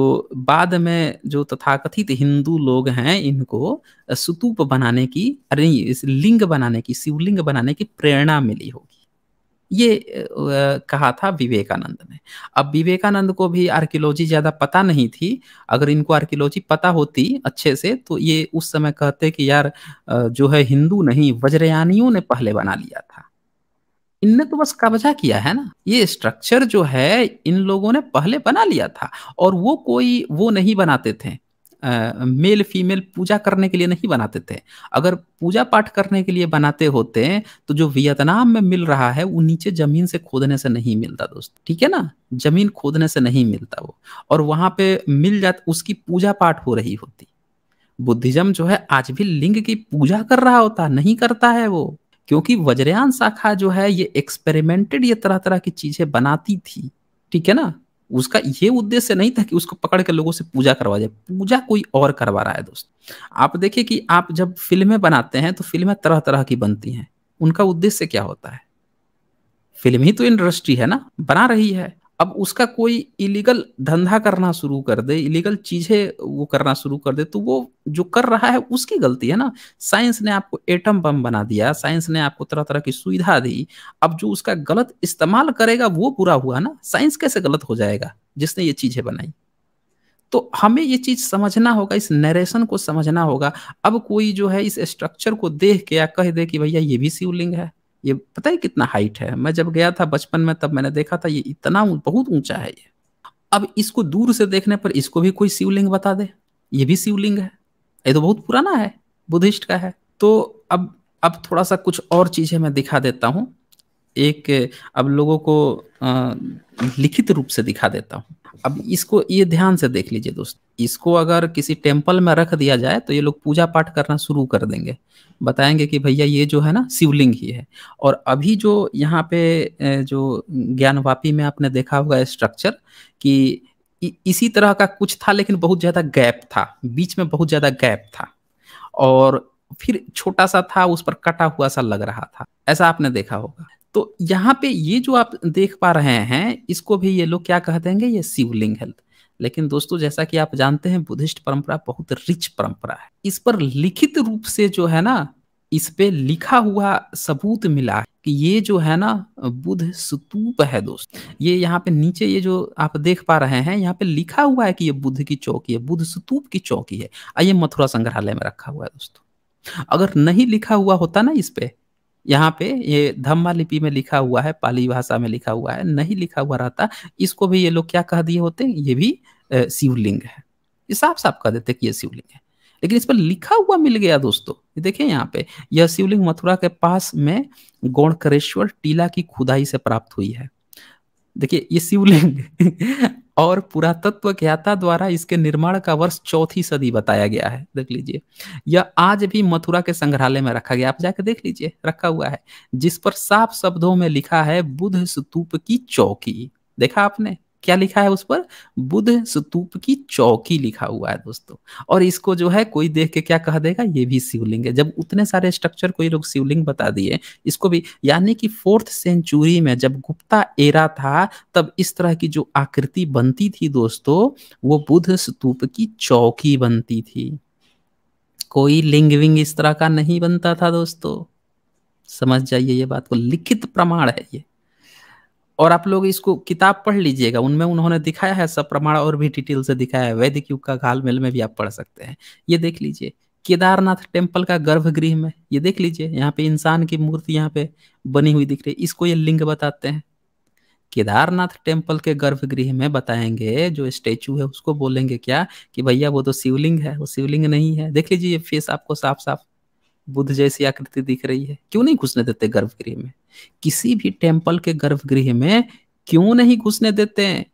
बाद में जो तथाकथित हिंदू लोग हैं इनको स्तूप बनाने की अरे इस लिंग बनाने की शिवलिंग बनाने की प्रेरणा मिली होगी ये कहा था विवेकानंद ने अब विवेकानंद को भी आर्कियोलॉजी ज़्यादा पता नहीं थी अगर इनको आर्कियोलॉजी पता होती अच्छे से तो ये उस समय कहते कि यार जो है हिंदू नहीं वज्रयानियों ने पहले बना लिया था इनने तो बस कब्जा किया है ना ये स्ट्रक्चर जो है इन लोगों ने पहले बना लिया था और वो कोई वो नहीं बनाते थे मेल फीमेल पूजा करने के लिए नहीं बनाते थे अगर पूजा पाठ करने के लिए बनाते होते तो जो वियतनाम में मिल रहा है वो नीचे जमीन से खोदने से नहीं मिलता दोस्त ठीक है ना जमीन खोदने से नहीं मिलता वो और वहां पे मिल जाता उसकी पूजा पाठ हो रही होती बुद्धिज्म जो है आज भी लिंग की पूजा कर रहा होता नहीं करता है वो क्योंकि वज्रयान शाखा जो है ये एक्सपेरिमेंटेड ये तरह तरह की चीजें बनाती थी ठीक है ना उसका ये उद्देश्य नहीं था कि उसको पकड़ के लोगों से पूजा करवा जाए पूजा कोई और करवा रहा है दोस्त आप देखिए कि आप जब फिल्में बनाते हैं तो फिल्में तरह तरह की बनती हैं उनका उद्देश्य क्या होता है फिल्म ही तो इंडस्ट्री है ना बना रही है अब उसका कोई इलीगल धंधा करना शुरू कर दे इलीगल चीजें वो करना शुरू कर दे तो वो जो कर रहा है उसकी गलती है ना साइंस ने आपको एटम बम बना दिया साइंस ने आपको तरह तरह की सुविधा दी अब जो उसका गलत इस्तेमाल करेगा वो बुरा हुआ ना साइंस कैसे गलत हो जाएगा जिसने ये चीजें बनाई तो हमें ये चीज समझना होगा इस नरेशन को समझना होगा अब कोई जो है इस स्ट्रक्चर को देख के या कह दे कि भैया ये भी शिवलिंग है ये पता है कितना हाइट है मैं जब गया था बचपन में तब मैंने देखा था ये इतना बहुत ऊंचा है ये अब इसको दूर से देखने पर इसको भी कोई शिवलिंग बता दे ये भी शिवलिंग है ये तो बहुत पुराना है बुद्धिस्ट का है तो अब अब थोड़ा सा कुछ और चीज़ें मैं दिखा देता हूँ एक अब लोगों को लिखित रूप से दिखा देता हूँ अब इसको ये ध्यान से देख लीजिए दोस्त इसको अगर किसी टेम्पल में रख दिया जाए तो ये लोग पूजा पाठ करना शुरू कर देंगे बताएंगे कि भैया ये जो है ना शिवलिंग ही है और अभी जो यहाँ पे जो ज्ञानवापी में आपने देखा होगा स्ट्रक्चर कि इसी तरह का कुछ था लेकिन बहुत ज़्यादा गैप था बीच में बहुत ज़्यादा गैप था और फिर छोटा सा था उस पर कटा हुआ सा लग रहा था ऐसा आपने देखा होगा तो यहाँ पे ये जो आप देख पा रहे हैं इसको भी ये लोग क्या कह देंगे ये शिवलिंग हेल्थ लेकिन दोस्तों जैसा कि आप जानते हैं बुद्धिस्ट परंपरा बहुत रिच परंपरा है इस पर लिखित रूप से जो है ना इस पे लिखा हुआ सबूत मिला कि ये जो है ना बुद्ध स्तूप है दोस्त ये यहाँ पे नीचे ये जो आप देख पा रहे हैं यहाँ पे लिखा हुआ है कि ये बुद्ध की चौकी है बुद्ध स्तूप की चौकी है ये मथुरा संग्रहालय में रखा हुआ है दोस्तों अगर नहीं लिखा हुआ होता ना इस पे यहाँ पे ये धम्मा लिपि में लिखा हुआ है पाली भाषा में लिखा हुआ है नहीं लिखा हुआ रहता इसको भी ये लोग क्या कह दिए होते ये भी शिवलिंग है ये साफ साफ कह देते कि ये शिवलिंग है लेकिन इस पर लिखा हुआ मिल गया दोस्तों देखिए यहाँ पे यह शिवलिंग मथुरा के पास में गौणकरेश्वर टीला की खुदाई से प्राप्त हुई है देखिए ये शिवलिंग और पुरातत्व ज्ञाता द्वारा इसके निर्माण का वर्ष चौथी सदी बताया गया है देख लीजिए यह आज भी मथुरा के संग्रहालय में रखा गया आप जाके देख लीजिए रखा हुआ है जिस पर साफ शब्दों में लिखा है बुद्ध स्तूप की चौकी देखा आपने क्या लिखा है उस पर बुद्ध स्तूप की चौकी लिखा हुआ है दोस्तों और इसको जो है कोई देख के क्या कह देगा ये भी शिवलिंग है जब उतने सारे स्ट्रक्चर कोई लोग शिवलिंग बता दिए इसको भी यानी कि फोर्थ सेंचुरी में जब गुप्ता एरा था तब इस तरह की जो आकृति बनती थी दोस्तों वो बुद्ध स्तूप की चौकी बनती थी कोई लिंग विंग इस तरह का नहीं बनता था दोस्तों समझ जाइए ये बात को लिखित प्रमाण है ये और आप लोग इसको किताब पढ़ लीजिएगा उनमें उन्होंने दिखाया है सब प्रमाण और भी डिटेल से दिखाया है वैदिक युग का घाल मेल में भी आप पढ़ सकते हैं ये देख लीजिए केदारनाथ टेम्पल का गर्भगृह में ये देख लीजिए यहाँ पे इंसान की मूर्ति यहाँ पे बनी हुई दिख रही है इसको ये लिंग बताते हैं केदारनाथ टेम्पल के गर्भगृह में बताएंगे जो स्टेचू है उसको बोलेंगे क्या कि भैया वो तो शिवलिंग है वो शिवलिंग नहीं है देख लीजिए ये फेस आपको साफ साफ बुद्ध जैसी आकृति दिख रही है क्यों नहीं घुसने देते गर्भगृह में किसी भी टेम्पल के गर्भगृह में क्यों नहीं घुसने देते हैं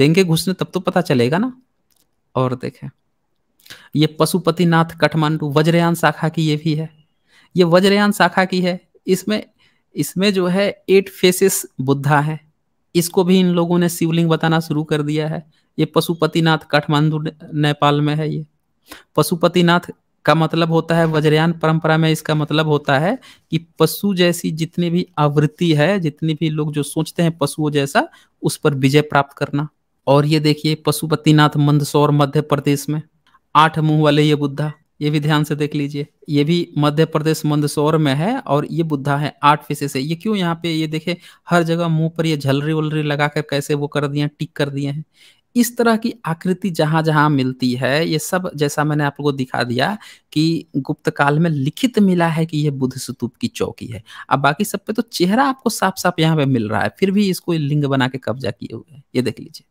देंगे घुसने तब तो पता चलेगा ना और देखें ये पशुपतिनाथ काठमांडू वज्रयान शाखा की ये भी है ये वज्रयान शाखा की है इसमें इसमें जो है एट फेसेस बुद्धा है इसको भी इन लोगों ने शिवलिंग बताना शुरू कर दिया है ये पशुपतिनाथ काठमांडू नेपाल में है ये पशुपतिनाथ का मतलब होता है वज्रयान परंपरा में इसका मतलब होता है कि पशु जैसी जितनी भी आवृत्ति है जितनी भी लोग जो सोचते हैं पशुओं जैसा उस पर विजय प्राप्त करना और ये देखिए पशुपतिनाथ मंदसौर मध्य प्रदेश में आठ मुंह वाले ये बुद्धा ये भी ध्यान से देख लीजिए ये भी मध्य प्रदेश मंदसौर में है और ये बुद्धा है आठ फीसे से ये क्यों यहाँ पे ये देखे हर जगह मुंह पर ये झलरी वलरी लगा कर कैसे वो कर दिए टिक कर दिए हैं इस तरह की आकृति जहां जहां मिलती है ये सब जैसा मैंने आप लोगों को दिखा दिया कि गुप्त काल में लिखित मिला है कि यह बुद्ध स्तूप की चौकी है अब बाकी सब पे तो चेहरा आपको साफ साफ यहाँ पे मिल रहा है फिर भी इसको लिंग बना के कब्जा किए हुए है ये देख लीजिए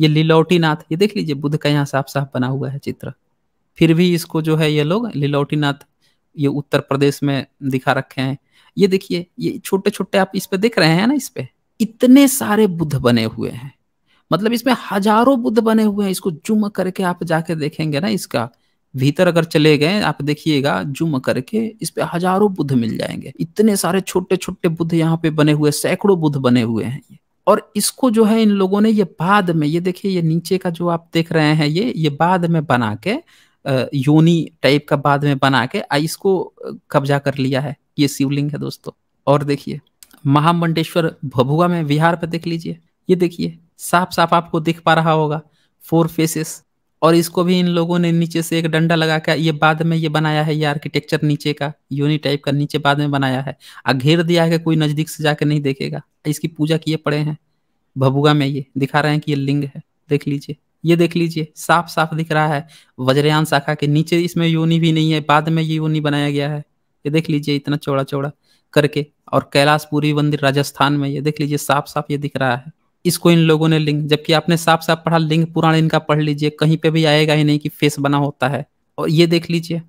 ये लिलौटी नाथ ये देख लीजिए बुद्ध का यहाँ साफ साफ बना हुआ है चित्र फिर भी इसको जो है ये लोग लीलौटीनाथ ये उत्तर प्रदेश में दिखा रखे हैं ये देखिए ये छोटे छोटे आप इस पे देख रहे हैं ना इस पे इतने सारे बुद्ध बने हुए हैं मतलब इसमें हजारों बुद्ध बने हुए हैं इसको जुम करके आप जाके देखेंगे ना इसका भीतर अगर चले गए आप देखिएगा जुम करके इस पे हजारों बुद्ध मिल जाएंगे इतने सारे छोटे छोटे बुद्ध यहाँ पे बने हुए सैकड़ों बुद्ध बने हुए हैं और इसको जो है इन लोगों ने ये बाद में ये देखिए ये नीचे का जो आप देख रहे हैं ये ये बाद में बना के योनी टाइप का बाद में बना के इसको कब्जा कर लिया है ये शिवलिंग है दोस्तों और देखिए महामंडेश्वर भभुआ में बिहार पे देख लीजिए ये देखिए साफ साफ आपको दिख पा रहा होगा फोर फेसेस और इसको भी इन लोगों ने नीचे से एक डंडा लगा कर ये बाद में ये बनाया है ये आर्किटेक्चर नीचे का यूनि टाइप का नीचे बाद में बनाया है और घेर दिया है कि कोई नज़दीक से जाके नहीं देखेगा इसकी पूजा किए पड़े हैं भभुआ में ये दिखा रहे हैं कि ये लिंग है देख लीजिए ये देख लीजिए साफ साफ दिख रहा है वज्रयान शाखा के नीचे इसमें योनि भी नहीं है बाद में ये योनि बनाया गया है ये देख लीजिए इतना चौड़ा चौड़ा करके और कैलाशपुरी मंदिर राजस्थान में ये देख लीजिए साफ साफ ये दिख रहा है इसको इन लोगों ने लिंक जबकि आपने साफ साफ पढ़ा लिंक पुराने इनका पढ़ लीजिए कहीं पे भी आएगा ही नहीं कि फेस बना होता है और ये देख लीजिए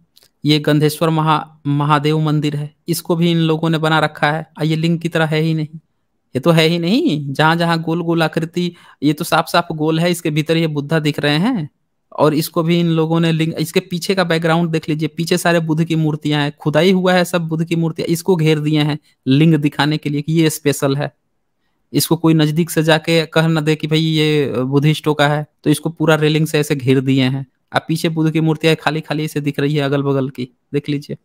ये गंधेश्वर महा महादेव मंदिर है इसको भी इन लोगों ने बना रखा है ये लिंग की तरह है ही नहीं ये तो है ही नहीं जहां जहाँ गोल गोल आकृति ये तो साफ साफ गोल है इसके भीतर ये बुद्धा दिख रहे हैं और इसको भी इन लोगों ने लिंग इसके पीछे का बैकग्राउंड देख लीजिए पीछे सारे बुद्ध की मूर्तियां हैं खुदाई हुआ है सब बुद्ध की मूर्तियां इसको घेर दिए हैं लिंग दिखाने के लिए कि ये स्पेशल है इसको कोई नजदीक से जाके कह ना दे कि भाई ये बुद्धिस्टों का है तो इसको पूरा रेलिंग से ऐसे घेर दिए हैं आप पीछे बुद्ध की मूर्तियां खाली खाली ऐसे दिख रही है अगल बगल की देख लीजिए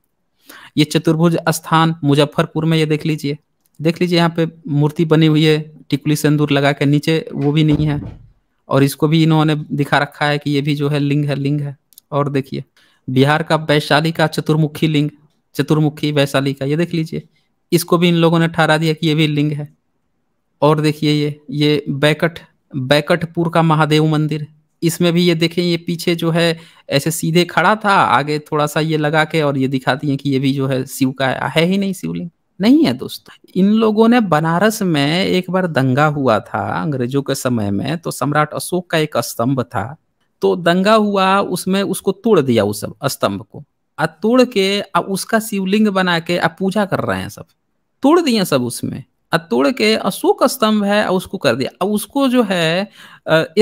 ये चतुर्भुज स्थान मुजफ्फरपुर में ये देख लीजिए देख लीजिए यहाँ पे मूर्ति बनी हुई है टिकुली सिंदूर लगा के नीचे वो भी नहीं है और इसको भी इन्होंने दिखा रखा है कि ये भी जो है लिंग है लिंग है और देखिए बिहार का वैशाली का चतुर्मुखी लिंग चतुर्मुखी वैशाली का ये देख लीजिए इसको भी इन लोगों ने ठहरा दिया कि ये भी लिंग है और देखिए ये ये बैकट बैकटपुर का महादेव मंदिर इसमें भी ये देखें ये पीछे जो है ऐसे सीधे खड़ा था आगे थोड़ा सा ये लगा के और ये दिखाती हैं कि ये भी जो है शिव का है ही नहीं शिवलिंग नहीं है दोस्तों इन लोगों ने बनारस में एक बार दंगा हुआ था अंग्रेजों के समय में तो सम्राट अशोक का एक स्तंभ था तो दंगा हुआ उसमें उसको तोड़ दिया उस स्तंभ को आ तोड़ के अब उसका शिवलिंग बना के अब पूजा कर रहे हैं सब तोड़ दिए सब उसमें तोड़ के अशोक स्तंभ है उसको कर दिया अब उसको जो है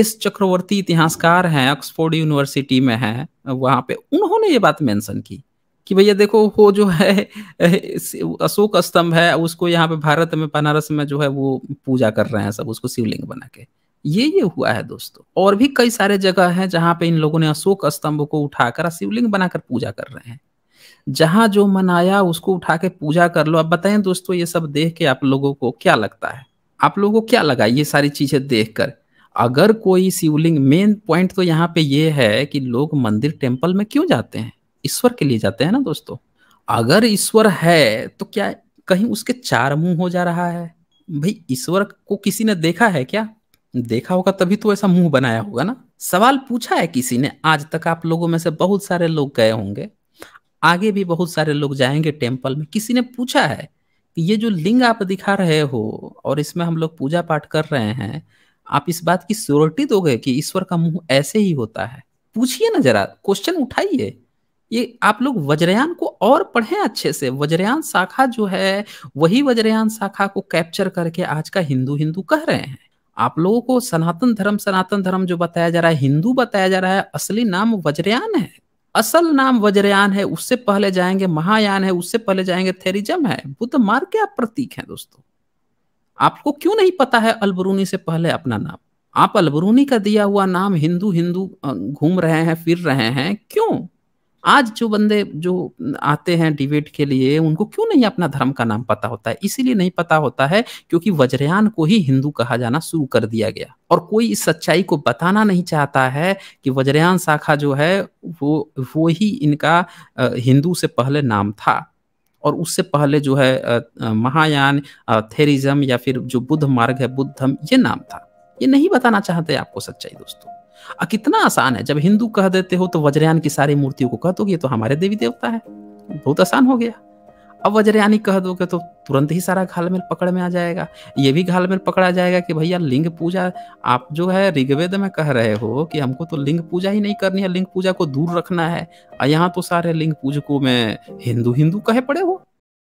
इस चक्रवर्ती इतिहासकार हैं ऑक्सफोर्ड यूनिवर्सिटी में है वहाँ पे उन्होंने ये बात मेंशन की कि भैया देखो वो जो है अशोक स्तंभ है उसको यहाँ पे भारत में बनारस में जो है वो पूजा कर रहे हैं सब उसको शिवलिंग बना के ये ये हुआ है दोस्तों और भी कई सारे जगह हैं जहाँ पे इन लोगों ने अशोक स्तंभ को उठाकर शिवलिंग बनाकर पूजा कर रहे हैं जहां जो मन आया उसको उठा के पूजा कर लो अब बताएं दोस्तों ये सब देख के आप लोगों को क्या लगता है आप लोगों को क्या लगा ये सारी चीजें देख कर अगर कोई शिवलिंग मेन पॉइंट तो यहाँ पे ये है कि लोग मंदिर टेम्पल में क्यों जाते हैं ईश्वर के लिए जाते हैं ना दोस्तों अगर ईश्वर है तो क्या कहीं उसके चार मुंह हो जा रहा है भाई ईश्वर को किसी ने देखा है क्या देखा होगा तभी तो ऐसा मुंह बनाया होगा ना सवाल पूछा है किसी ने आज तक आप लोगों में से बहुत सारे लोग गए होंगे आगे भी बहुत सारे लोग जाएंगे टेम्पल में किसी ने पूछा है कि ये जो लिंग आप दिखा रहे हो और इसमें हम लोग पूजा पाठ कर रहे हैं आप इस बात की श्योरिटी दोगे कि ईश्वर का मुंह ऐसे ही होता है पूछिए ना जरा क्वेश्चन उठाइए ये आप लोग वज्रयान को और पढ़ें अच्छे से वज्रयान शाखा जो है वही वज्रयान शाखा को कैप्चर करके आज का हिंदू हिंदू कह रहे हैं आप लोगों को सनातन धर्म सनातन धर्म जो बताया जा रहा है हिंदू बताया जा रहा है असली नाम वज्रयान है असल नाम वज्रयान है उससे पहले जाएंगे महायान है उससे पहले जाएंगे थेरिजम है बुद्ध मार्ग के आप प्रतीक हैं दोस्तों आपको क्यों नहीं पता है अलबरूनी से पहले अपना नाम आप अलबरूनी का दिया हुआ नाम हिंदू हिंदू घूम रहे हैं फिर रहे हैं क्यों आज जो बंदे जो आते हैं डिबेट के लिए उनको क्यों नहीं अपना धर्म का नाम पता होता है इसीलिए नहीं पता होता है क्योंकि वज्रयान को ही हिंदू कहा जाना शुरू कर दिया गया और कोई इस सच्चाई को बताना नहीं चाहता है कि वज्रयान शाखा जो है वो वो ही इनका हिंदू से पहले नाम था और उससे पहले जो है महायान थेरिज्म या फिर जो बुद्ध मार्ग है बुद्ध धर्म ये नाम था ये नहीं बताना चाहते आपको सच्चाई दोस्तों कितना आसान है जब हिंदू कह देते हो तो वज्रयान की सारी मूर्तियों को कह दोगे तो हमारे देवी देवता है बहुत आसान हो गया अब वज्रयानी कह दोगे तो तुरंत ही सारा घालमेल पकड़ में आ जाएगा ये भी घालमेल पकड़ा जाएगा कि भैया लिंग पूजा आप जो है ऋग्वेद में कह रहे हो कि हमको तो लिंग पूजा ही नहीं करनी है लिंग पूजा को दूर रखना है यहाँ तो सारे लिंग पूजकों में हिंदू हिंदू कहे पड़े हो